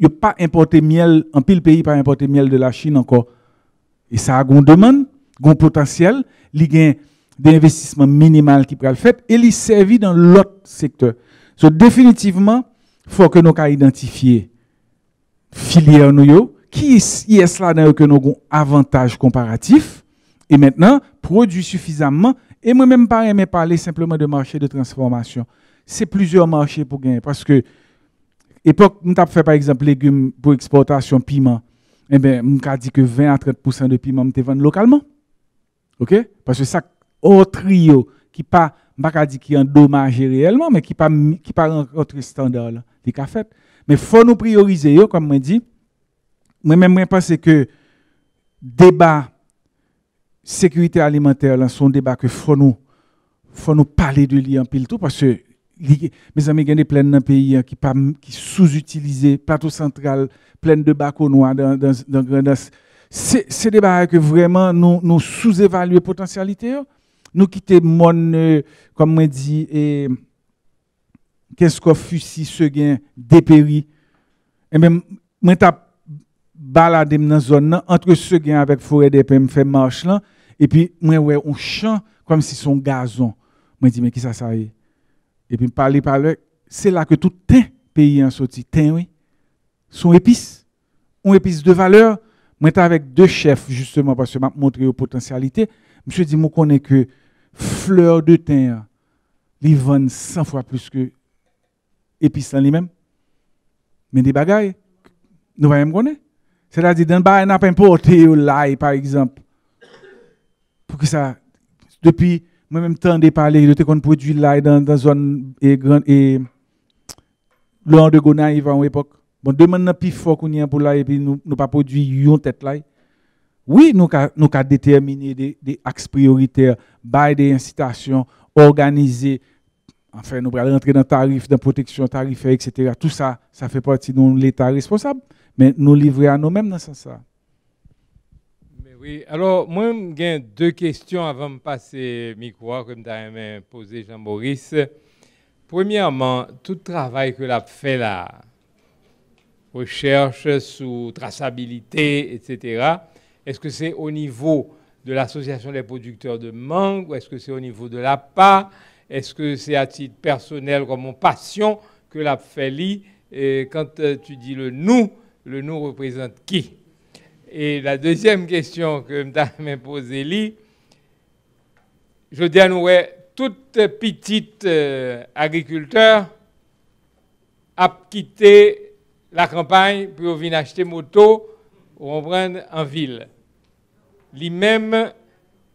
ils pas importé miel, en pile pays, pas importé miel de la Chine encore. Et ça a une demande, un potentiel, il y a des investissements minimaux qui peuvent le faire, et il servit dans l'autre secteur. Donc définitivement, faut que nous identifier filière filières qui est là dans que nous avons avantage comparatif et maintenant produit suffisamment et moi-même pas aimer parler simplement de marché de transformation. C'est plusieurs marchés pour gagner parce que époque nous avons fait par exemple légumes pour exportation piment. Eh bien, on dit que 20 à 30 de piment te vendre localement. OK Parce que ça au trio qui pas pas dit qui endommagé réellement mais qui pas qui pas autre standard là. Mais il Mais faut nous prioriser comme je dit. Moi-même, je pense que débat sécurité alimentaire, là, son débat que il nous, faut nous parler de lui en pile tout parce que mes amis, il y a plein le pays hein, qui, qui sous-utilisés, plateau central, plein de bacs noirs dans, dans, grand c'est des débat que vraiment nous, nous sous-évaluons potentialité. Nous quittons mon, euh, comme on dit, et qu'est-ce si ce gain dépéri Et même, je suis baladé dans la zone, entre gain avec Forêt des je fait marche là. Et puis, moi, ouais, on chant comme si son gazon. Je dit, mais qui ça, ça est? Et puis, parler, parler. C'est là que tout le pays en sorti. oui. Son épice. Une épice de valeur. Moi, avec deux chefs, justement, parce que je montré aux potentialités. Monsieur dit, moi, connais que fleurs de terre, ils vendent 100 fois plus que et puis, ça lui-même. Mais des bagailles, nous voyons qu'on connaître. C'est-à-dire, dans le bar, n'a pas importé lait, par exemple. Pour que ça. Depuis, moi-même, tant de parler, de te qu'on produit lait dans une zone et grande. Et, de Gona, il en époque. Bon, demande plus fort qu'on y a pour l'ail, et puis nous n'avons pas produit une tête lait. Oui, nous avons déterminé des, axes prioritaires, des incitations, organisées, enfin, nous allons rentrer dans tarif, dans protection tarifaire, etc. Tout ça, ça fait partie de l'État responsable, mais nous livrer à nous-mêmes dans ce sens. Mais oui, alors, moi, j'ai deux questions avant de passer le micro, comme tu as posé Jean-Maurice. Premièrement, tout travail que l'a fait la recherche sur traçabilité, etc., est-ce que c'est au niveau de l'association des producteurs de mangue ou est-ce que c'est au niveau de l'APA est-ce que c'est à titre personnel comme mon passion que l'a fait et quand euh, tu dis le nous, le nous représente qui Et la deuxième question que je me posée li, je dis à nous, tout petit euh, agriculteur a quitté la campagne pour venir acheter moto ou en ville. Lui-même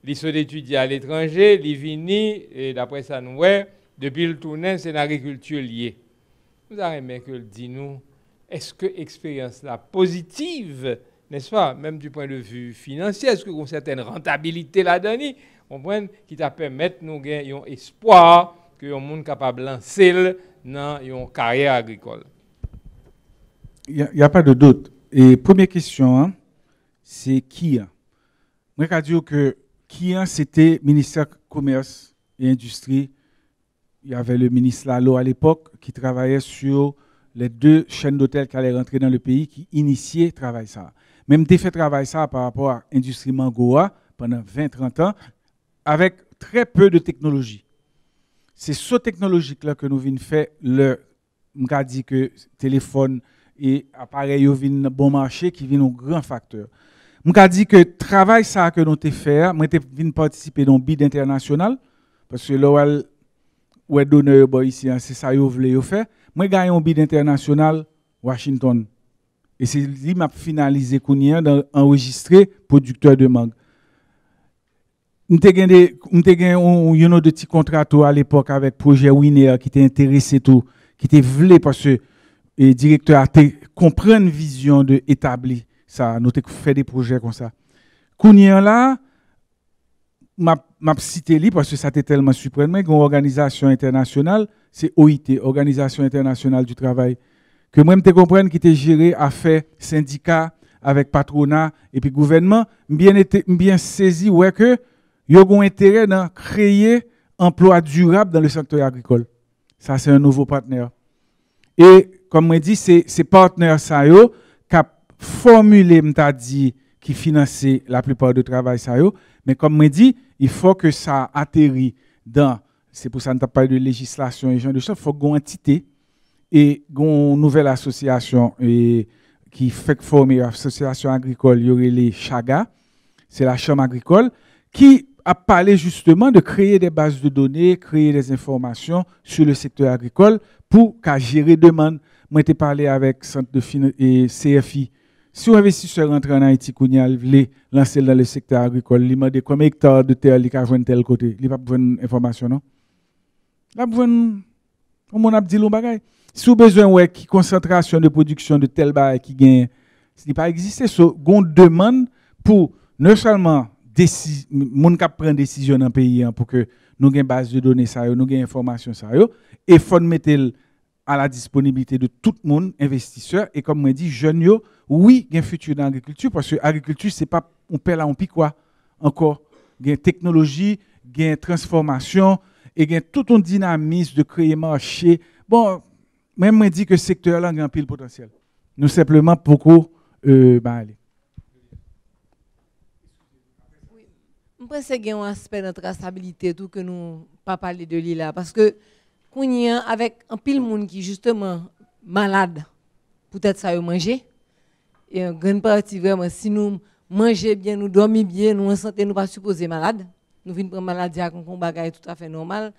ils sont à l'étranger, ils viennent, et d'après ça, nous, depuis le tournant, c'est l'agriculture liée. Nous avons que dit nous, est-ce que l'expérience là positive, n'est-ce pas, même du point de vue financier, est-ce que une certaine rentabilité là-dedans, On qui t'a permettre nous gagner un espoir que un monde capable de lancer dans une carrière agricole. Il n'y a, pas de doute. Et première question, hein, c'est qui hein? Moi, je dire que qui un, c'était ministère commerce et industrie. Il y avait le ministre Lalo à l'époque qui travaillait sur les deux chaînes d'hôtels qui allaient rentrer dans le pays qui initiaient travail ça. Même fait travail ça par rapport à l'industrie Mangoa pendant 20-30 ans avec très peu de technologie. C'est ce technologique-là que nous venons fait le, on dit que téléphone et appareils de bon marché qui viennent un grand facteur. M'a dit que le travail ça que nous t'ai fait, moi t'ai venu participer dans bid international parce que où ouais donneur boy ici c'est ça yo voulait faire. Moi gagne un bid international Washington. Et c'est lui m'a finalisé enregistrer enregistré producteur de mangue. Nous avons eu un petit contrat à l'époque avec projet Winner qui était intéressé tout, qui était voulu parce que le eh, directeur a compris une vision de établir ça, nous avons fait des projets comme ça. Kounien là, m'a cité lui parce que ça était tellement suprême une organisation internationale, c'est OIT, Organisation internationale du travail, que moi je comprends qui était géré à faire syndicat avec patronat et puis gouvernement, bien été bien saisi ouais que y a un intérêt dans créer emploi durable dans le secteur agricole. Ça c'est un nouveau partenaire. Et comme je dit, c'est c'est partenaire ça yo, formuler m'ta dit, qui finançait la plupart du travail, ça Mais comme je dit, il faut que ça atterrit dans, c'est pour ça que nous parlé de législation et genre de choses, il faut qu'on entité et une nouvelle association et, qui fait former l'association agricole, il y aurait les Chaga, c'est la chambre agricole, qui a parlé justement de créer des bases de données, créer des informations sur le secteur agricole pour qu'à gérer demande. Moi, t'ai parlé avec centre de et CFI si un investisseur rentre en Haïti, il veut lancer dans le secteur agricole, il demande combien d'hectares de terre il a tel côté, il n'a pas besoin d'informations, non? Il a besoin, comme on a dit, Si vous avez besoin de concentration de production de tel bail qui gagne, ce n'est pas existé. Il on demande pour non seulement les gens qui des décision dans le pays hein, pour que nous ayons base de données nous ayons information ça, et faut mettre à la disponibilité de tout le monde, investisseurs, et comme on dit, jeunes, oui, il y a un futur dans l'agriculture, parce que l'agriculture, c'est pas, on perd là, on pique quoi encore. Il y a une technologie, il y a une transformation, et il y a tout un dynamisme de créer marché. Bon, même moi, dit que ce secteur-là a un pile potentiel. Nous, simplement, beaucoup... euh, ben, allez. Oui. Je pense qu'il y un aspect de traçabilité tout que nous pas parler de là parce que qu'on y avec un pile monde qui justement malade peut-être ça va manger et en grande partie vraiment si nous mangeons bien, nous dormons bien, nous en santé, nous ne pas supposés malades. Nous venons prendre maladie avec un bagage tout à fait normal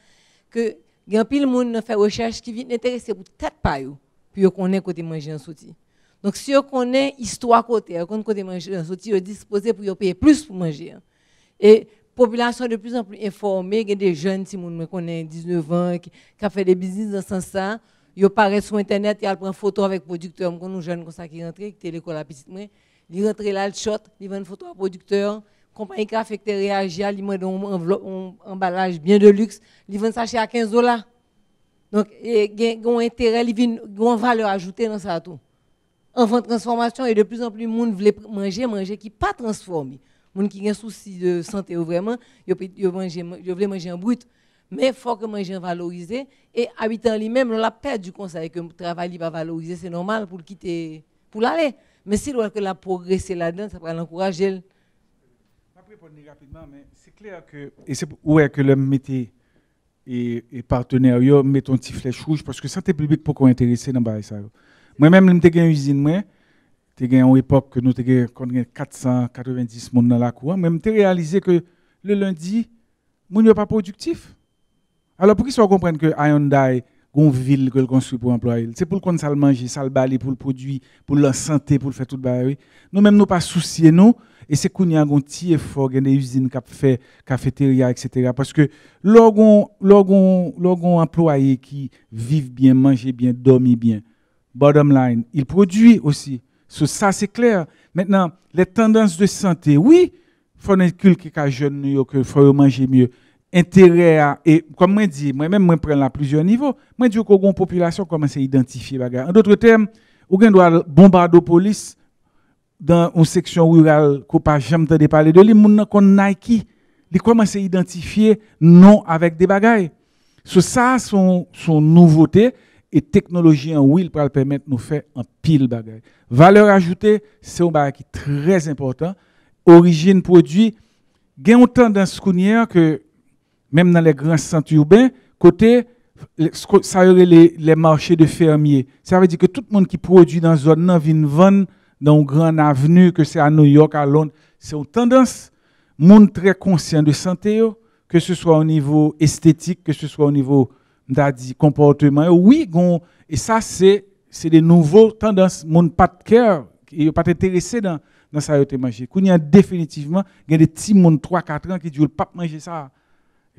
que il y a pile monde fait recherche qui vient intéressé pour tête pas yo puis qu'on connaît côté manger en sortie. Donc si on connaît histoire côté, on côté manger en sortie, on disposé pour payer plus pour manger. Et population de plus en plus informée, il y a des jeunes qui si connaissent 19 ans qui, fait des business dans ce sens ça. Ils paraissent sur Internet, ils prennent photo avec producteur. Quand nous jeunes comme ça qui rentrent, qui l'école à petite main, ils rentrent là, ils shot, il vend photo à producteur. Compagnie qui a fait réagir, ils un emballage bien de luxe, ils vend ça chez à 15 dollars. Donc, il y a un intérêt, il y a une valeur ajoutée dans ça tout. fin de transformation, et de plus en plus les monde veut manger, manger qui pas transformé. Les gens qui ont un souci de santé, vraiment, ils veulent manger en brut mais il faut que moi valorise valorisé. Et habitant lui-même, on l'a perdu conseil que le travail n'est pas valorisé, c'est normal pour quitter, pour l'aller. Mais si l'on a progressé là-dedans, ça va l'encourager. Je vais répondre rapidement, mais c'est clair que, et c'est pour que l'homme mettait et, et partenaires, mettons une petit flèche rouge, parce que santé publique, pourquoi intéressé dans le ça Moi-même, j'ai une usine, moi, j'ai une époque que nous avons 490 personnes dans la cour, même j'ai réalisé que le lundi, nous n'est pas productif. Alors, pour qu'ils soient comprendre que Hyundai, une ville que le construit pour employer, c'est pour qu'on ça manger, ça baler pour le produit, pour la santé, pour le faire tout le Nous-mêmes, nous pas soucier, nous. Et c'est qu'on y a un petit effort, des usines qui fait cafétéria, etc. Parce que l'orgon employé qui vivent bien, mange bien, dormi bien, bottom line, il produit aussi. ça, c'est clair. Maintenant, les tendances de santé, oui, il faut inculquer qu'à jeunes, que faut manger mieux intérêt à, et comme moi dit moi-même moi prends à plusieurs niveaux moi dis qu'on population commence à identifier bagarre en d'autres termes ou bien doit police dans une section rurale qu'on pas jamais entendu parler de lui moun kon Nike il commence à identifier non avec des bagailles ce ça son son nouveauté et technologie en wheels pour permettre nous faire un pile bagaille valeur ajoutée c'est un bagage qui est très important origine produit gagne une tendance que même dans les grands centres urbains, côté ça les, les, marchés de fermiers. Ça veut dire que tout le monde qui produit dans une zone vient dans une grande avenue, que c'est à New York, à Londres. C'est une tendance. Monde très conscient de santé, oh, que ce soit au niveau esthétique, que ce soit au niveau dit, comportement. Oui, et ça, c'est des nouveaux tendances. Monde pas de cœur, qui n'est pas intéressé dans, dans ça. il y a définitivement, y des petits monde 3-4 ans qui ne le pas manger ça.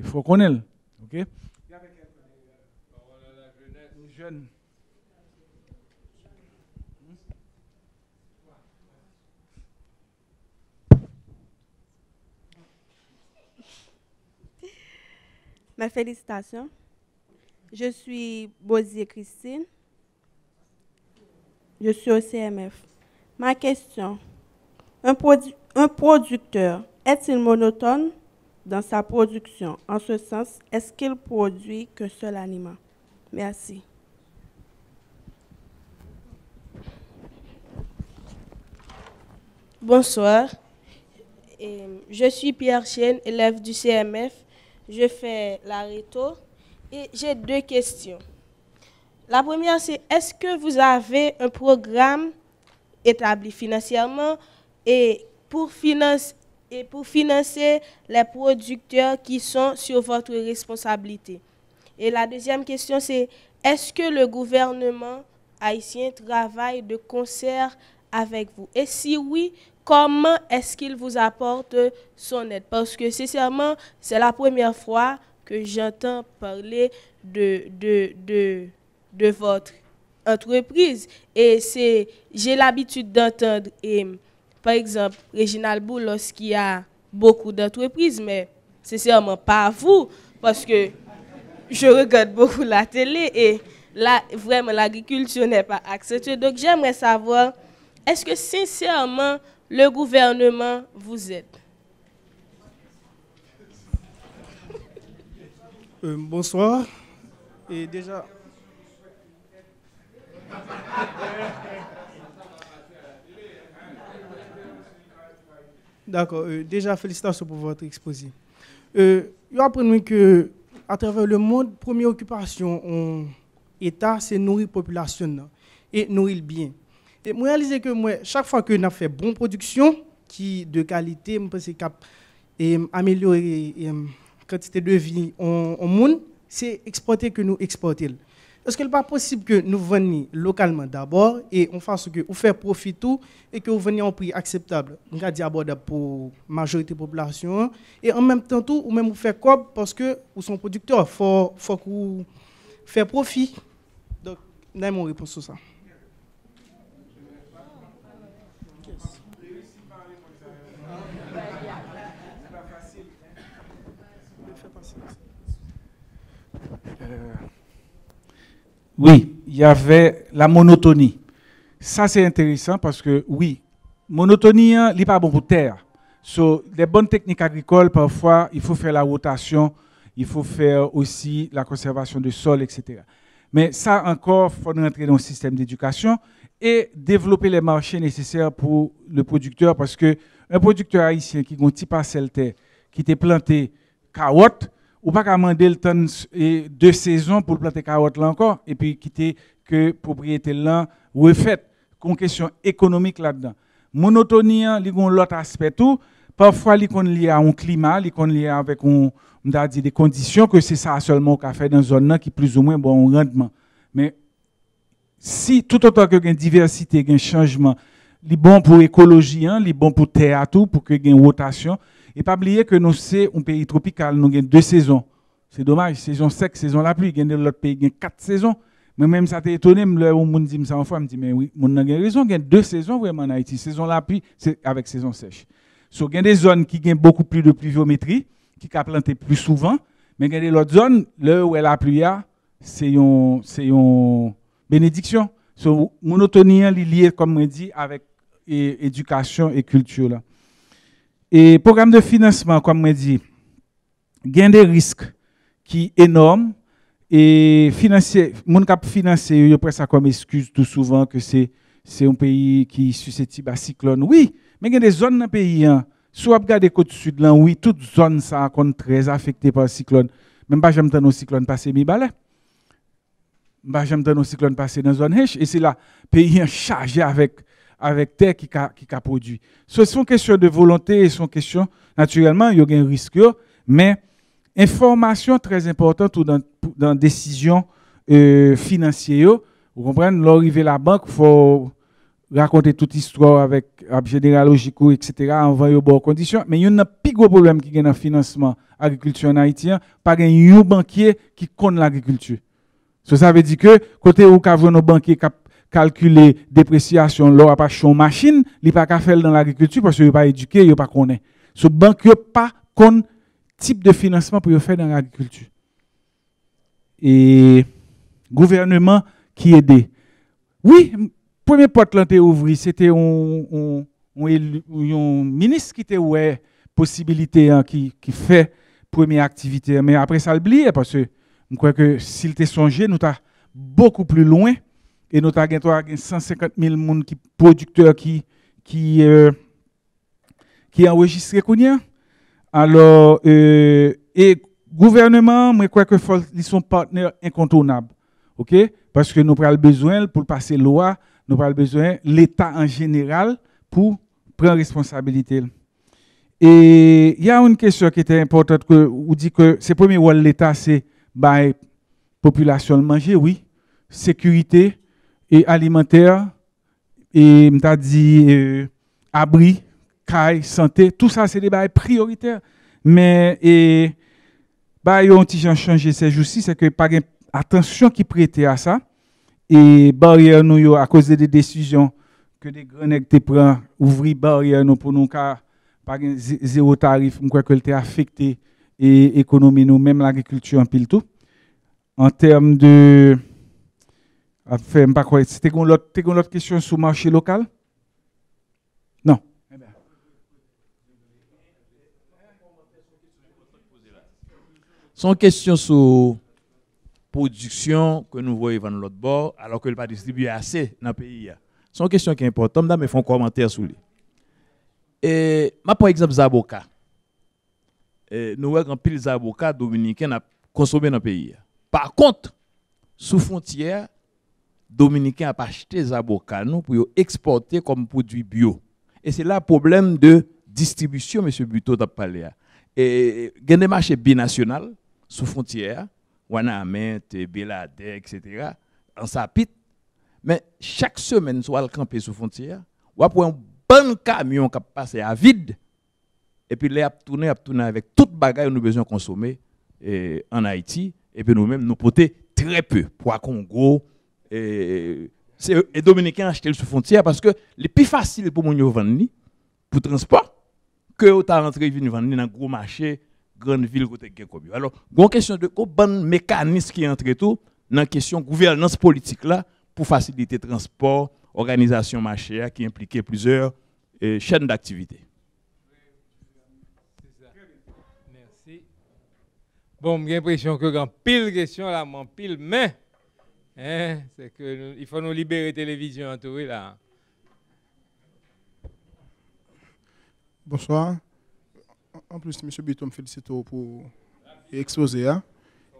Il faut qu'on le, OK? Il y avait Je suis Bozier Christine. Je suis au CMF. Ma question, un, un producteur est-il monotone dans sa production. En ce sens, est-ce qu'il produit qu'un seul aliment? Merci. Bonsoir. Je suis Pierre Chienne, élève du CMF. Je fais la réto et j'ai deux questions. La première, c'est est-ce que vous avez un programme établi financièrement et pour financer et pour financer les producteurs qui sont sur votre responsabilité. Et la deuxième question, c'est est-ce que le gouvernement haïtien travaille de concert avec vous Et si oui, comment est-ce qu'il vous apporte son aide Parce que sincèrement, c'est la première fois que j'entends parler de, de, de, de votre entreprise. Et c'est, j'ai l'habitude d'entendre... Par exemple, Réginald Boulos qui a beaucoup d'entreprises, mais c'est sûrement pas vous, parce que je regarde beaucoup la télé et là, vraiment, l'agriculture n'est pas acceptée. Donc, j'aimerais savoir, est-ce que sincèrement, le gouvernement vous aide euh, Bonsoir. Et déjà... D'accord. Euh, déjà, félicitations pour votre exposé. Euh, il appris que à travers le monde, première occupation en État, c'est nourrir la population hein, et nourrir le bien. Et moi, que moi, chaque fois que nous fait bonne production qui de qualité, je et améliorer la quantité de vie au monde, c'est exporter que nous exportons. Est-ce qu'il n'est pas possible que nous venions localement d'abord et on fasse que vous faites profit tout et que vous veniez en prix acceptable On pour la majorité de la population et en même temps tout, ou même vous faites quoi parce que vous sont producteurs, il faut, faut que vous fassiez profit. Donc, j'ai pas une réponse sur ça. Oui, il y avait la monotonie. Ça, c'est intéressant parce que, oui, monotonie, hein, il n'est pas bon pour terre. Sur les bonnes techniques agricoles, parfois, il faut faire la rotation, il faut faire aussi la conservation du sol, etc. Mais ça encore, il faut rentrer dans le système d'éducation et développer les marchés nécessaires pour le producteur parce que un producteur haïtien qui a pas petit terre, qui était planté carotte ou pas qu'à demander le temps de saison pour planter carottes là encore et puis quitter que propriété là refaite une question économique là-dedans monotonie il y a aspect tout parfois il qu'on lié à un climat il qu'on lié avec on dit des conditions que c'est ça seulement qu'on fait dans une zone qui plus ou moins bon rendement mais si tout autant que une diversité un changement il bon pour l'écologie, il hein, bon pour terre tout pour que une rotation et pas oublier que nous sommes un pays tropical, nous avons deux saisons. C'est dommage, saison sec, saison la pluie, dans l'autre pays, il quatre saisons. Mais même ça t'a étonné, le monde dit ça en fois, me dit mais oui, mon a raison, il a deux saisons vraiment en Haïti, saison la pluie c'est avec saison sèche. So, il y a des zones qui ont beaucoup plus de pluviométrie, qui ont planté plus souvent, mais il y a des autres zones, là où la pluie c'est une c'est une bénédiction. So, monotonie est liée comme on dit avec éducation et culture là. Et programme de financement, comme je dit, gain des risques qui sont énorme. Et financier. mon cap financier, je prends ça comme excuse tout souvent que c'est un pays qui est susceptible à cyclone. Oui, mais il y a des zones dans le pays. Hein. Si on regardez sud, là, oui, toute zone ça compte très affectée par le cyclone. Même pas j'aime tant nos cyclones passer mi balai. Même pas j'aime tant nos cyclones passer dans la zone H. Et c'est là, pays chargé avec avec terre qui a, produit. Ce sont questions de volonté et sont questions, naturellement, il y a un risque, mais information très importante dans, dans décision euh, financière. Vous comprenez, l'arrivée à la banque, il faut raconter toute l'histoire avec logique, etc., en aux bonnes conditions. Mais il y a un plus gros problème qui est dans financement agriculture en Haïti, hein. pas un banquier qui connaît l'agriculture. ça veut dire que, côté où a un banquiers qui calculer dépréciation l'or pas machine, il pas qu'à faire dans l'agriculture parce qu'il pas éduqué, il pas connaît. Ce banque pas qu'on type de financement pour faire dans l'agriculture. Et gouvernement qui aidé. Oui, premier porte l'anté ouvert c'était un, ministre qui était ouais possibilité hein, qui, qui fait première activité mais après ça oublié parce que je crois que s'il était songé nous t'a beaucoup plus loin et nous avons 150 000 monde qui producteurs qui qui euh, enregistré Alors euh, et gouvernement, moi crois que ils sont partenaires incontournables. OK Parce que nous avons besoin pour passer loi, nous avons besoin l'état en général pour prendre responsabilité. Et il y a une question qui était importante que vous dit que c'est premier rôle l'état c'est la bah, population manger, oui, sécurité et alimentaire, et m'ta dit euh, abri, caille, santé, tout ça c'est des bails prioritaires. Mais et bah ont changé ces jours-ci, c'est que pas attention qui prêtait à ça et barrière nous à cause des décisions que des grands nègres te prennent, ouvrir barrière nous pour nous car pas zéro tarif, moi crois que affecté et économie nous même l'agriculture en pile tout en termes de ah, fait, pas quoi. C'était une autre question sur le marché local? Non. Son question sur production que nous voyons dans l'autre bord, alors qu'elle n'est pas distribuée assez dans le pays. C'est question qui est importante, mais font un commentaire sur lui. Et, ma par exemple, Zaboka. Et, nous voyons pile Zaboka dominicain a consommé dans le pays. Par contre, sous frontière, Dominicain pas acheté les nous pour exporter comme produit bio. Et c'est là le problème de distribution, M. Buto t'a parlé. il y a des marchés binationaux, sous frontières, Wanamet, Belade, etc., en sapit. Mais chaque semaine, soit le camper sous frontière, ou après un bon camion qui passe à vide, et puis les a tourné, avec tourné avec toute bagaille que nous besoin consommer en Haïti, et puis nous-mêmes, nous porter très peu. Poids Congo, et, et Dominicains acheter sous frontière parce que le plus facile pour mon vendre pour transport que vous rentré venir vendre dans gros marché grande ville côté Gekobio. Alors, une question de bon mécanisme qui entre tout dans la question gouvernance politique là pour faciliter le transport, organisation marché qui impliquait plusieurs chaînes d'activité. Merci. Bon, j'ai l'impression que grand pile question là, mon pile mais Hein? C'est que il faut nous libérer télévision entourée là. Bonsoir. En plus, M. Bito me félicite pour l'exposé. Hein?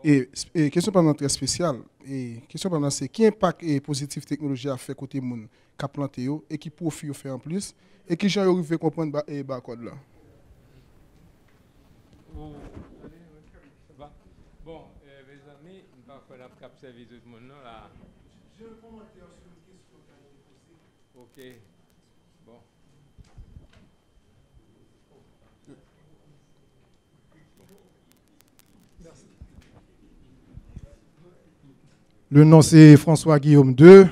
Et, question pendant très spéciale. Et question pendant c'est qui impact et positif technologie a fait côté monde qui a planté et qui profite fait en plus et qui j'ai arrivé à comprendre et barcode là. le nom, c'est François Guillaume II,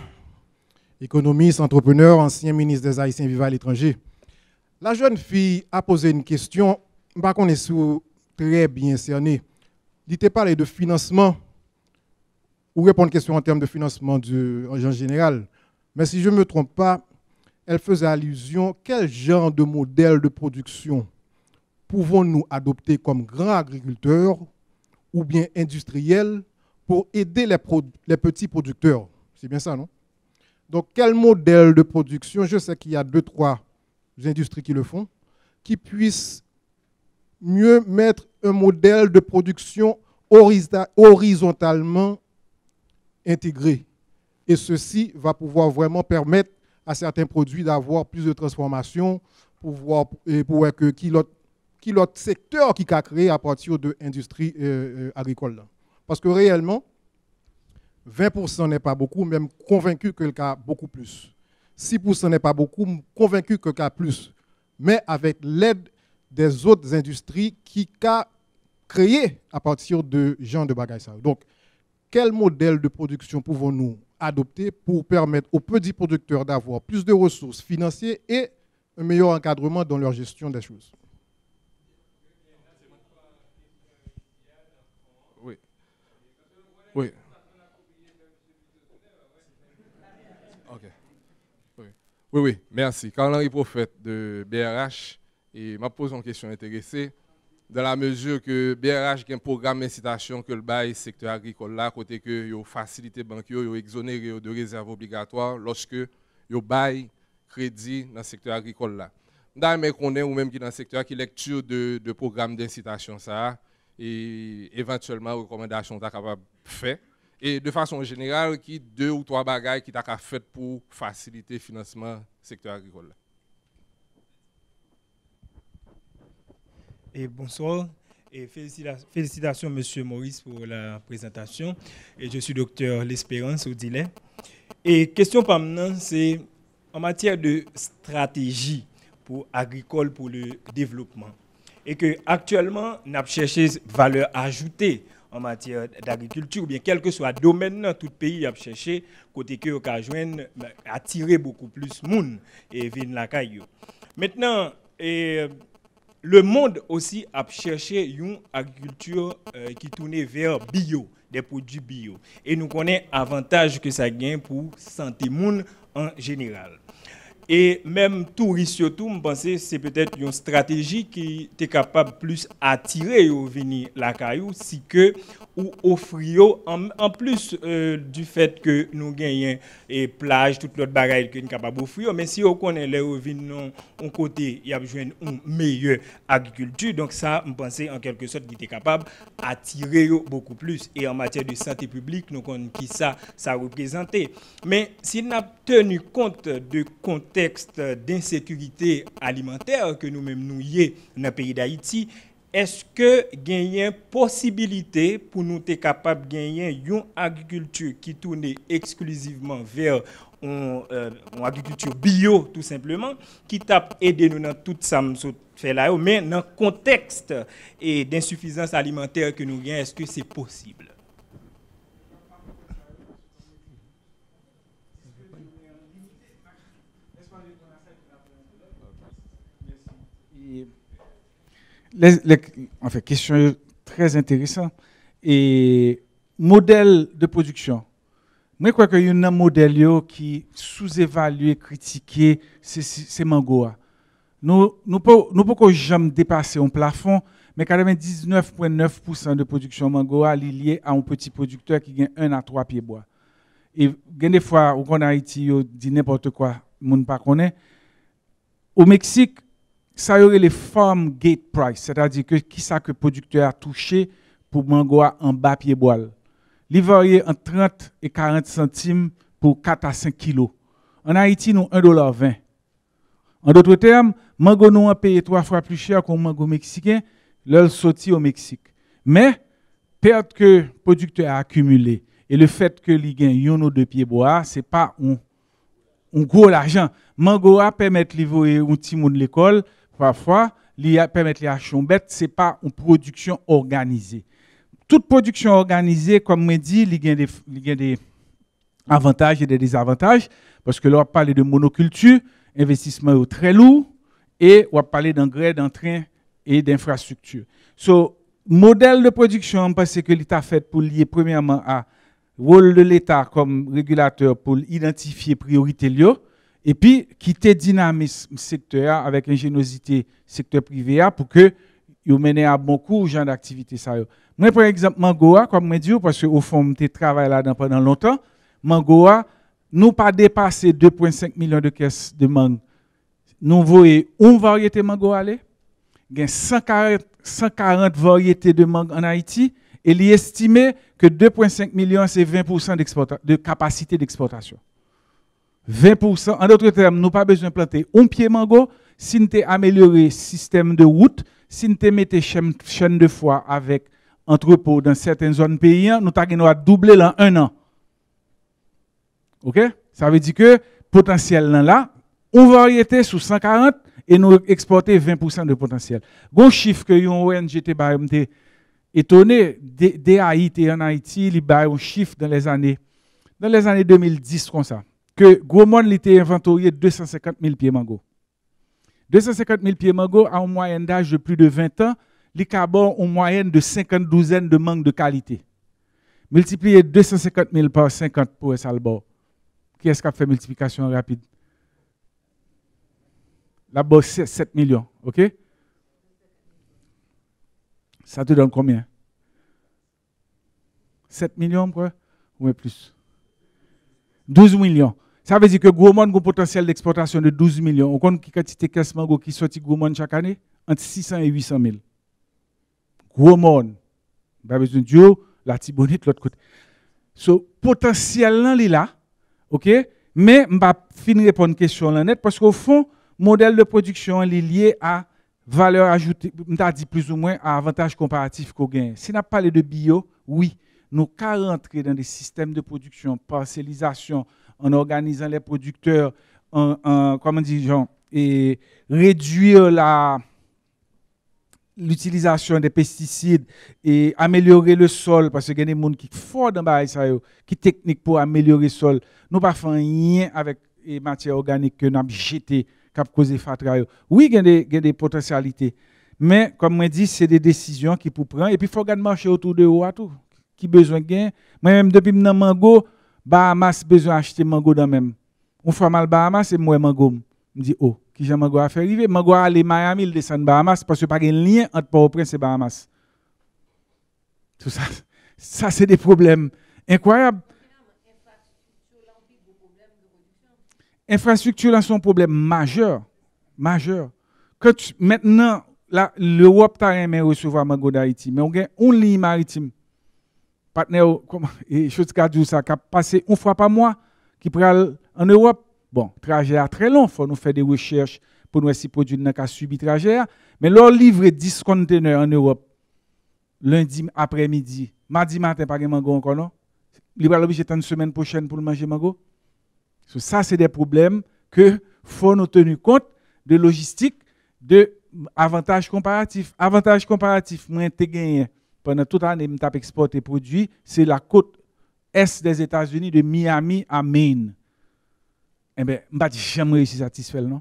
économiste, entrepreneur, ancien ministre des Haïtiens vivant à l'étranger. La jeune fille a posé une question, pas qu'on est très bien cerné. Il était parlé de financement ou répondre à une question en termes de financement du, en général. Mais si je ne me trompe pas, elle faisait allusion, quel genre de modèle de production pouvons-nous adopter comme grands agriculteurs ou bien industriels pour aider les, les petits producteurs C'est bien ça, non Donc, quel modèle de production Je sais qu'il y a deux, trois industries qui le font, qui puissent mieux mettre un modèle de production horizontalement intégrer Et ceci va pouvoir vraiment permettre à certains produits d'avoir plus de transformation, pouvoir, et pour que qui l'autre secteur qui a créé à partir de l'industrie euh, euh, agricole. Parce que réellement, 20% n'est pas beaucoup, même convaincu que le cas beaucoup plus. 6% n'est pas beaucoup, convaincu que le cas plus. Mais avec l'aide des autres industries qui a créé à partir de gens de bagaille. Donc, quel modèle de production pouvons-nous adopter pour permettre aux petits producteurs d'avoir plus de ressources financières et un meilleur encadrement dans leur gestion des choses. Oui. Oui. Oui. Oui, merci. Carl-Henri Prophète de BRH, et m'a posé une question intéressée dans la mesure que BRH a un programme d'incitation que le bail secteur agricole là, côté que yo facilité bancaire, yo exonéré de réserves obligatoires lorsque yo bail crédit dans le secteur agricole là. Dans mais qu'on est ou même qui dans le secteur qui lecture de, programmes d'incitation ça et éventuellement recommandation t'a capable fait. et de façon générale qui deux ou trois bagages qui t'a fait pour faciliter le financement secteur agricole et bonsoir. Et félicitations, félicitations, Monsieur Maurice, pour la présentation. Et je suis docteur L'Espérance au Audilet. Et question par c'est en matière de stratégie pour agricole pour le développement. Et que actuellement, n'a cherché valeur ajoutée en matière d'agriculture, ou bien quel que soit le domaine, tout le pays a cherché côté que attirer beaucoup plus de monde et venir la caillou. Maintenant, et le monde aussi a cherché une agriculture euh, qui tournait vers bio, des produits bio. Et nous connaissons avantage que ça gagne pour santé monde en général. Et même touristes surtout, je pense que c'est peut-être une stratégie qui est capable plus attirer au venir la caillou si que ou offrir en, en, plus euh, du fait que nous gagnons et plage toute notre bagaille que nous capable d'offrir. mais si on connaît les revenus on côté il y a besoin une meilleure agriculture donc ça je pense en quelque sorte qu'il est capable d'attirer beaucoup plus et en matière de santé publique nous connaissons qui ça ça représentait mais s'il n'a tenu compte de compte contexte d'insécurité alimentaire que nous-mêmes nous y dans le pays d'Haïti, est-ce que une possibilité pour nous être capable de gagner une agriculture qui tourne exclusivement vers euh, une agriculture bio tout simplement qui tape aider nous dans tout ça fait là mais dans le contexte d'insuffisance alimentaire que nous gagnons est-ce que c'est possible les, en fait, question très intéressante. Et modèle de production. Mais je crois qu'il y a un modèle qui sous-évalue et critique ces mangoa Nous ne pouvons jamais dépasser un plafond, mais 99,9% de production Mangoa est liée à un petit producteur qui gagne un à trois pieds bois. Et des fois, on en Haïti, on dit n'importe quoi, on ne pas connaît. Au Mexique, ça y aurait les farm gate price, c'est-à-dire que qui ça que le producteur a touché pour mango en bas pied bois Il varie entre 30 et 40 centimes pour 4 à 5 kilos. En Haïti, nous 1,20$. En d'autres termes, mango nous a payé trois fois plus cher qu'un mango mexicain, leur sorti au Mexique. Mais, perte que le producteur a accumulée et le fait que les gagne un ou deux pieds bois, ce n'est pas un, gros l'argent. Mango a permettre de livrer un petit monde l'école, Parfois, permettre les bêtes ce n'est pas une production organisée. Toute production organisée, comme on dit, il y a des avantages et des désavantages, parce que là, parle de monoculture, investissement très lourd, et on parle d'engrais, d'entrain et d'infrastructures. Ce modèle de production, parce que l'État fait pour lier premièrement à rôle de l'État comme régulateur pour identifier priorité priorités et puis quitter dynamisme secteur avec ingéniosité secteur privé ah, pour que vous menez à bon cours genre d'activité moi par exemple Mangoa comme je dis parce que au fond je travaille là pendant longtemps Mangoa nous pas dépassé 2.5 millions de caisses de mangue nous voyons une variété mango aller 140, variétés de mangue en Haïti et il est que 2,5 millions, c'est 20% de capacité d'exportation. 20%. En d'autres termes, nous pas besoin de planter un pied mango si nous amélioré le système de route, si nous mettons chaîne de foie avec entrepôt dans certaines zones pays, nous avons doublé en un an. OK? Ça veut dire que potentiel là, on variété sous 140 et nous exporter 20% de potentiel. Bon chiffre que yon ONG étonné, DAI en Haïti, il un chiffre dans les années, dans les années 2010 comme ça que Monde était inventorié 250 000 pieds mangos. 250 000 pieds mangos à un moyenne d'âge de plus de 20 ans, les a ont une moyenne de 50 douzaines de manque de qualité. Multiplier 250 000 par 50 pour un bord. Qui est-ce qui a fait multiplication rapide? Là, c'est 7 millions, ok? Ça te donne combien? 7 millions, quoi? Ou plus? 12 millions. Ça veut dire que gros a un potentiel d'exportation de 12 millions. On compte qui quantité de caisse qui sortit gros chaque année entre 600 et 800 000. Gros monde. besoin de la tibonite l'autre côté. So, potentiellement, il est là. OK? Mais je vais finir par répondre à une question là net parce qu'au fond, le modèle de production est lié à valeur ajoutée, je dit plus ou moins à avantage comparatif qu'on gagne. Si on parlé de bio, oui, nous pouvons rentrer dans des systèmes de production, parcellisation, en organisant les producteurs, en, en et réduire la l'utilisation des pesticides et améliorer le sol, parce qu'il y a des gens qui sont forts dans le qui technique pour améliorer le sol. Nous ne faisons rien avec les matières organiques que nous avons jetées, qui ont causé fatra. Oui, il y a des potentialités. Mais comme je dis, c'est des décisions qui faut prendre. Et puis, il faut regarder marcher autour de vous. Qui besoin de Moi-même, depuis que je mango, Bahamas besoin d'acheter mango dans même. On fait mal Bahamas et moi mango. me dis oh, qui j'ai mango à faire arriver Mango à aller Miami, il descend Bahamas parce que pas de lien entre Port-au-Prince et Bahamas. Tout ça ça c'est des problèmes incroyables. Infrastructure là un problème majeur, majeur. Que tu, maintenant l'Europe t'a recevoir mango d'Haïti, mais on a une ligne maritime partenaire, et je dis ça, qui passé une fois par mois, qui prend en Europe. Bon, trajet est très long, il faut nous faire des recherches pour nous si produit n'a pas subi trajet. Mais leur livre 10 conteneurs en Europe, lundi après-midi, mardi matin, pas de encore, non? Il va l'obliger une semaine prochaine pour le manger mango. ça, c'est des problèmes que faut nous tenir compte de logistique, de avantages comparatifs. Avantages comparatifs, moins t'es gagné pendant toute l'année, je exporté produits, c'est la côte est des États-Unis, de Miami à Maine. Eh bien, je n'ai jamais réussi à satisfaire, non?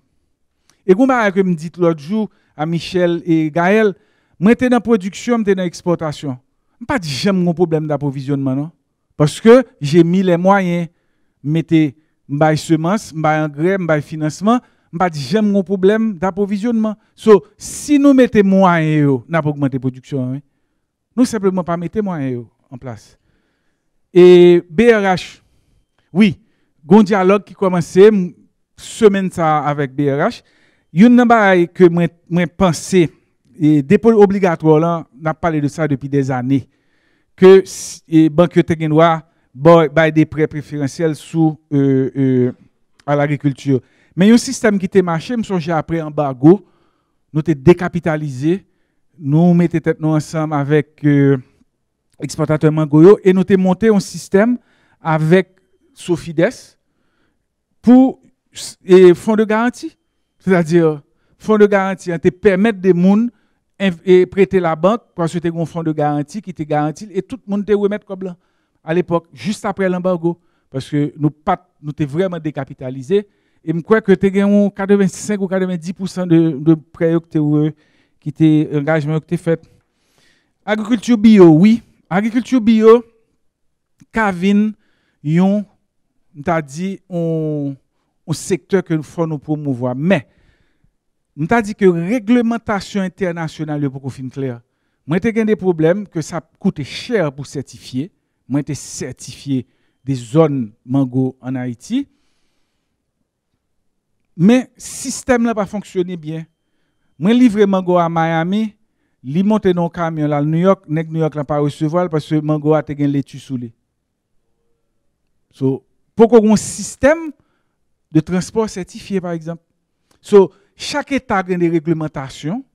Et comme je me dit l'autre jour à Michel et Gaël, je suis dans la production, j'étais dans l'exportation. Je n'ai jamais eu problème d'approvisionnement, non? Parce que j'ai mis les moyens. Mettez les semences, mes engrais, les financements, je n'ai jamais eu problème d'approvisionnement. Donc, so, si nous mettons moyens, nous pas augmenté la production. Hein. Nous simplement pas mettre hein, en place. Et BRH, oui, un dialogue qui commençait semaine ça avec BRH. il Une pas que moi pensé, et dépôt obligatoire là, n'a parlé de ça depuis des années que les banques ont des prêts préférentiels sous euh, euh, à l'agriculture. Mais un système qui était marché, me songe après embargo, nous était décapitalisé nous mettons tête nous ensemble avec l'exportateur euh, Mangoyo et nous avons monté un système avec Sofides pour et fonds de garantie. C'est-à-dire, fonds de garantie, on hein, te des gens et prêter la banque parce que tu un fonds de garantie qui te garanti et tout le monde te remettre comme là. À l'époque, juste après l'embargo, parce que nous pas, nous vraiment décapitalisé. Et je crois que tu as 85 ou 90% de, prêts que tu qui était engagement que tu fait. Agriculture bio, oui. Agriculture bio, Kavin, nous dit, on, secteur que nous faut nous promouvoir. Mais, nous dit que réglementation internationale pour qu'on fin clair. Moi, j'ai des problèmes que ça coûte cher pour certifier. Moi, j'ai certifié des zones mango en Haïti. Mais, système n'a pas fonctionné bien. Moi, livre Mango à Miami, li monte dans camion là, New York, New York n'a pas recevoir parce que Mango a été un sous lui. So, un système de transport certifié, par exemple. So, chaque État a des réglementations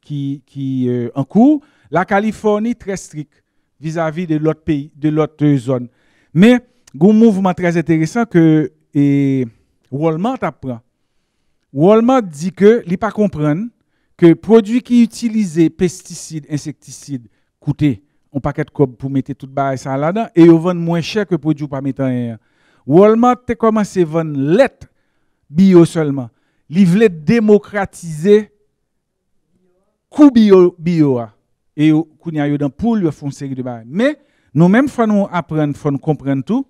qui, qui en euh, cours. La Californie, très stricte vis-à-vis de l'autre pays, de l'autre zone. Mais, il y a un mouvement très intéressant que et, Walmart apprend. Walmart dit que, il pas que produits qui utilisent pesticides, insecticides, coûtaient un paquet de cob pour mettre tout le ça là-dedans et ils vendent moins cher que les produits pas mettant rien. Walmart a commencé à vendre l'être bio seulement. Ils voulaient démocratiser coût bio, et vous y a dans poule, ils une série de Mais nous-mêmes, faut nous apprendre, faut nous comprendre tout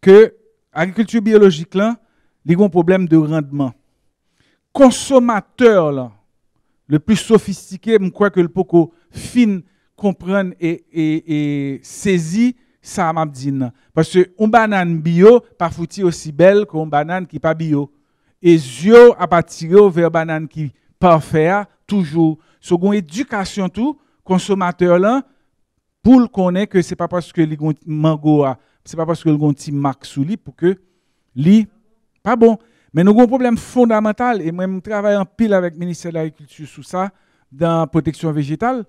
que l'agriculture biologique là, il a un problème de rendement. Consommateur là, le plus sophistiqué, je crois que le poco fin comprendre et, et, et ça m'a dit parce que une banane bio pas aussi belle qu'une banane qui pas bio et yeux à partir vers banane qui parfait toujours second éducation tout consommateur là pour le connaître que c'est pas parce que les mango c'est pas parce que le gonti marque pour que lit pas bon mais nous avons un problème fondamental, et même je travaille en pile avec le ministère de l'Agriculture sur ça, dans la protection végétale.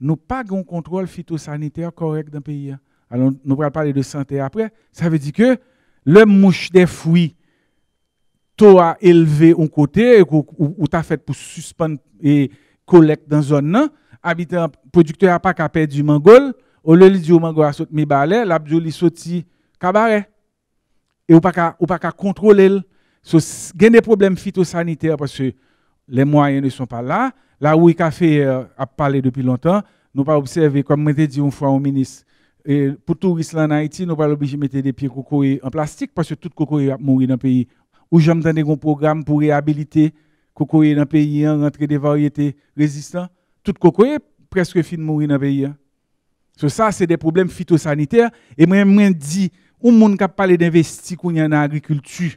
Nous pas un contrôle phytosanitaire correct dans le pays. Alors, nous allons parler de santé après. Ça veut dire que le mouche des fruits, taux élevé un côté, ou, ou, as fait pour suspendre et collecte dans zone zone, habitant, producteur n'a pas qu'à perdre du mangol, au lieu de dire au mangol a sauté mes balais, il a sauté cabaret. Et ou pas qu'à contrôler So, il y a des problèmes phytosanitaires parce que les moyens ne sont pas là. Là où il café euh, a parlé depuis longtemps, nous pas observé, comme je dit une fois au ministre, et pour touristes en Haïti, nous pas obligé de mettre des pieds coco en plastique parce que tout coco est mouru dans le pays. Ou j'aime donner un programme pour réhabiliter coco dans le pays, hein, rentrer des variétés résistantes. Tout est presque fin de mourir dans le pays. Hein. So, ça, c'est des problèmes phytosanitaires. Et moi, je dis, où monde qui a parlé d'investir dans l'agriculture,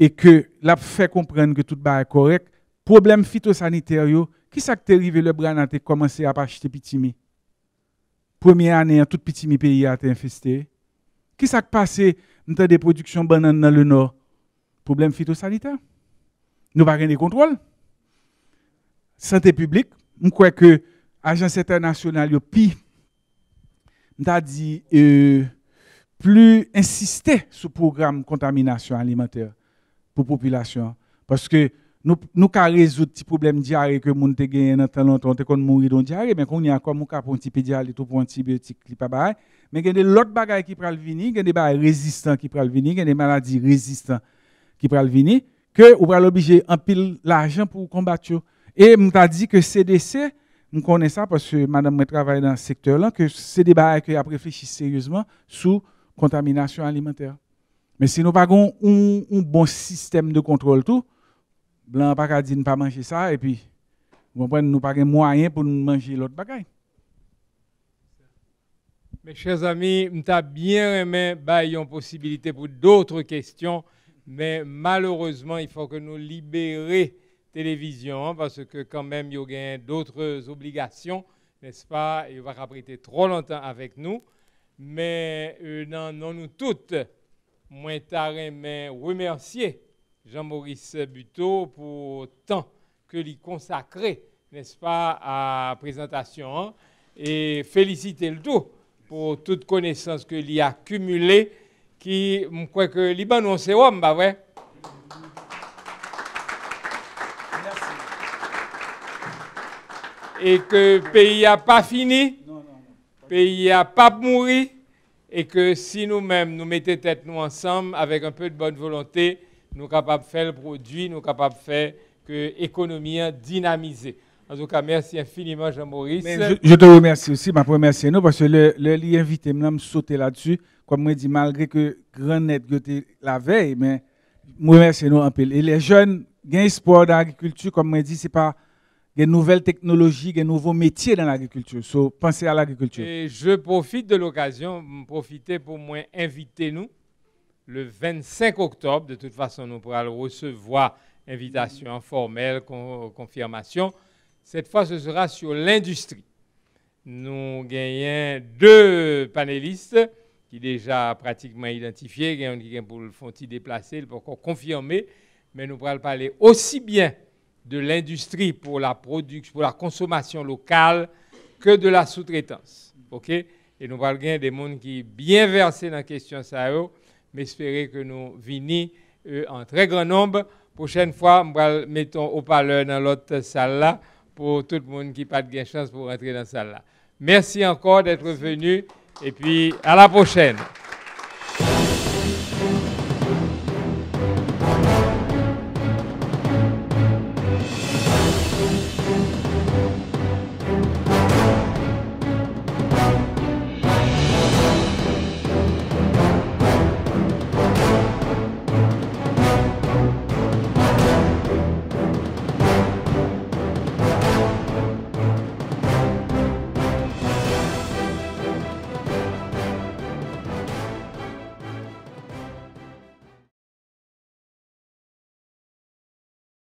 et que l'a fait comprendre que tout est correct, problème phytosanitaire, qui est arrivé le bras a commencé à acheter pitimi? Première année, tout pitimi pays a été infesté. Qui s'est passé dans des productions bananes dans le nord? Problème phytosanitaire. Nous n'avons rien de contrôle. Santé publique, je crois que l'Agence internationale, pi, a dit, euh, plus insister sur le programme contamination alimentaire pour la population. Parce que nous, nous résout résoudre problème de diarrhée que nous avons gagné dans longtemps, nous avons mouru dans diarrhée, mais qu'on avons a encore un cas pour antibiotique, tout pour antibiotique, mais il y a l'autre choses qui prennent le venir, il y a des résistantes qui prend venir, il des maladies résistantes qui prennent le venir, que nous avons obligé un pile l'argent pour combattre. Et nous avons dit que CDC, nous connaissons ça parce que madame travaille dans ce secteur-là, que c'est des choses qui a réfléchi sérieusement sous contamination alimentaire. Mais si nous n'avons pas un, bon système de contrôle, tout, blanc pas pas manger ça, et puis, nous n'avons pas moyen pour nous manger l'autre bagaille. Mes chers amis, nous avons bien aimé, bah, une possibilité pour d'autres questions, mais malheureusement, il faut que nous libérer télévision, hein, parce que quand même, il y a d'autres obligations, n'est-ce pas? Il va pas trop longtemps avec nous, mais nous non, non, nous toutes moi mais remercier Jean-Maurice Buteau pour le temps que a consacré, n'est-ce pas, à présentation et féliciter le tout pour toute connaissance que l'y a cumulée qui, je crois que liban on sait homme, bah ouais. Et que pays a pas fini, le pays a pas mouru, et que si nous-mêmes nous mettons tête nous ensemble avec un peu de bonne volonté, nous sommes capables de faire le produit, nous sommes capables de faire que l'économie dynamisée. En tout cas, merci infiniment, Jean-Maurice. Je, te remercie aussi, ma remercie nous, parce que le, le lien invité me sauté là-dessus. Comme je dis, malgré que grand net la veille, mais je remercie un peu. Et les jeunes, gain espoir dans l'agriculture, comme je dis, c'est pas des nouvelles technologies, des nouveaux métiers dans l'agriculture. So, pensez à l'agriculture. je profite de l'occasion, profiter pour moi inviter nous le 25 octobre. De toute façon, nous pourrons recevoir invitation formelle, confirmation. Cette fois, ce sera sur l'industrie. Nous gagnons deux panélistes qui déjà pratiquement identifiés, qui ont pour le font déplacer, pour confirmer, mais nous pourrons parler aussi bien de l'industrie pour la production, pour la consommation locale que de la sous-traitance. OK Et nous parlons des mondes qui sont bien versés dans la question ça oh, mais espérer que nous venions euh, en très grand nombre. Prochaine fois, nous mettons au parleur dans l'autre salle là pour tout le monde qui n'a pas de chance pour rentrer dans la salle là. Merci encore d'être venu et puis à la prochaine.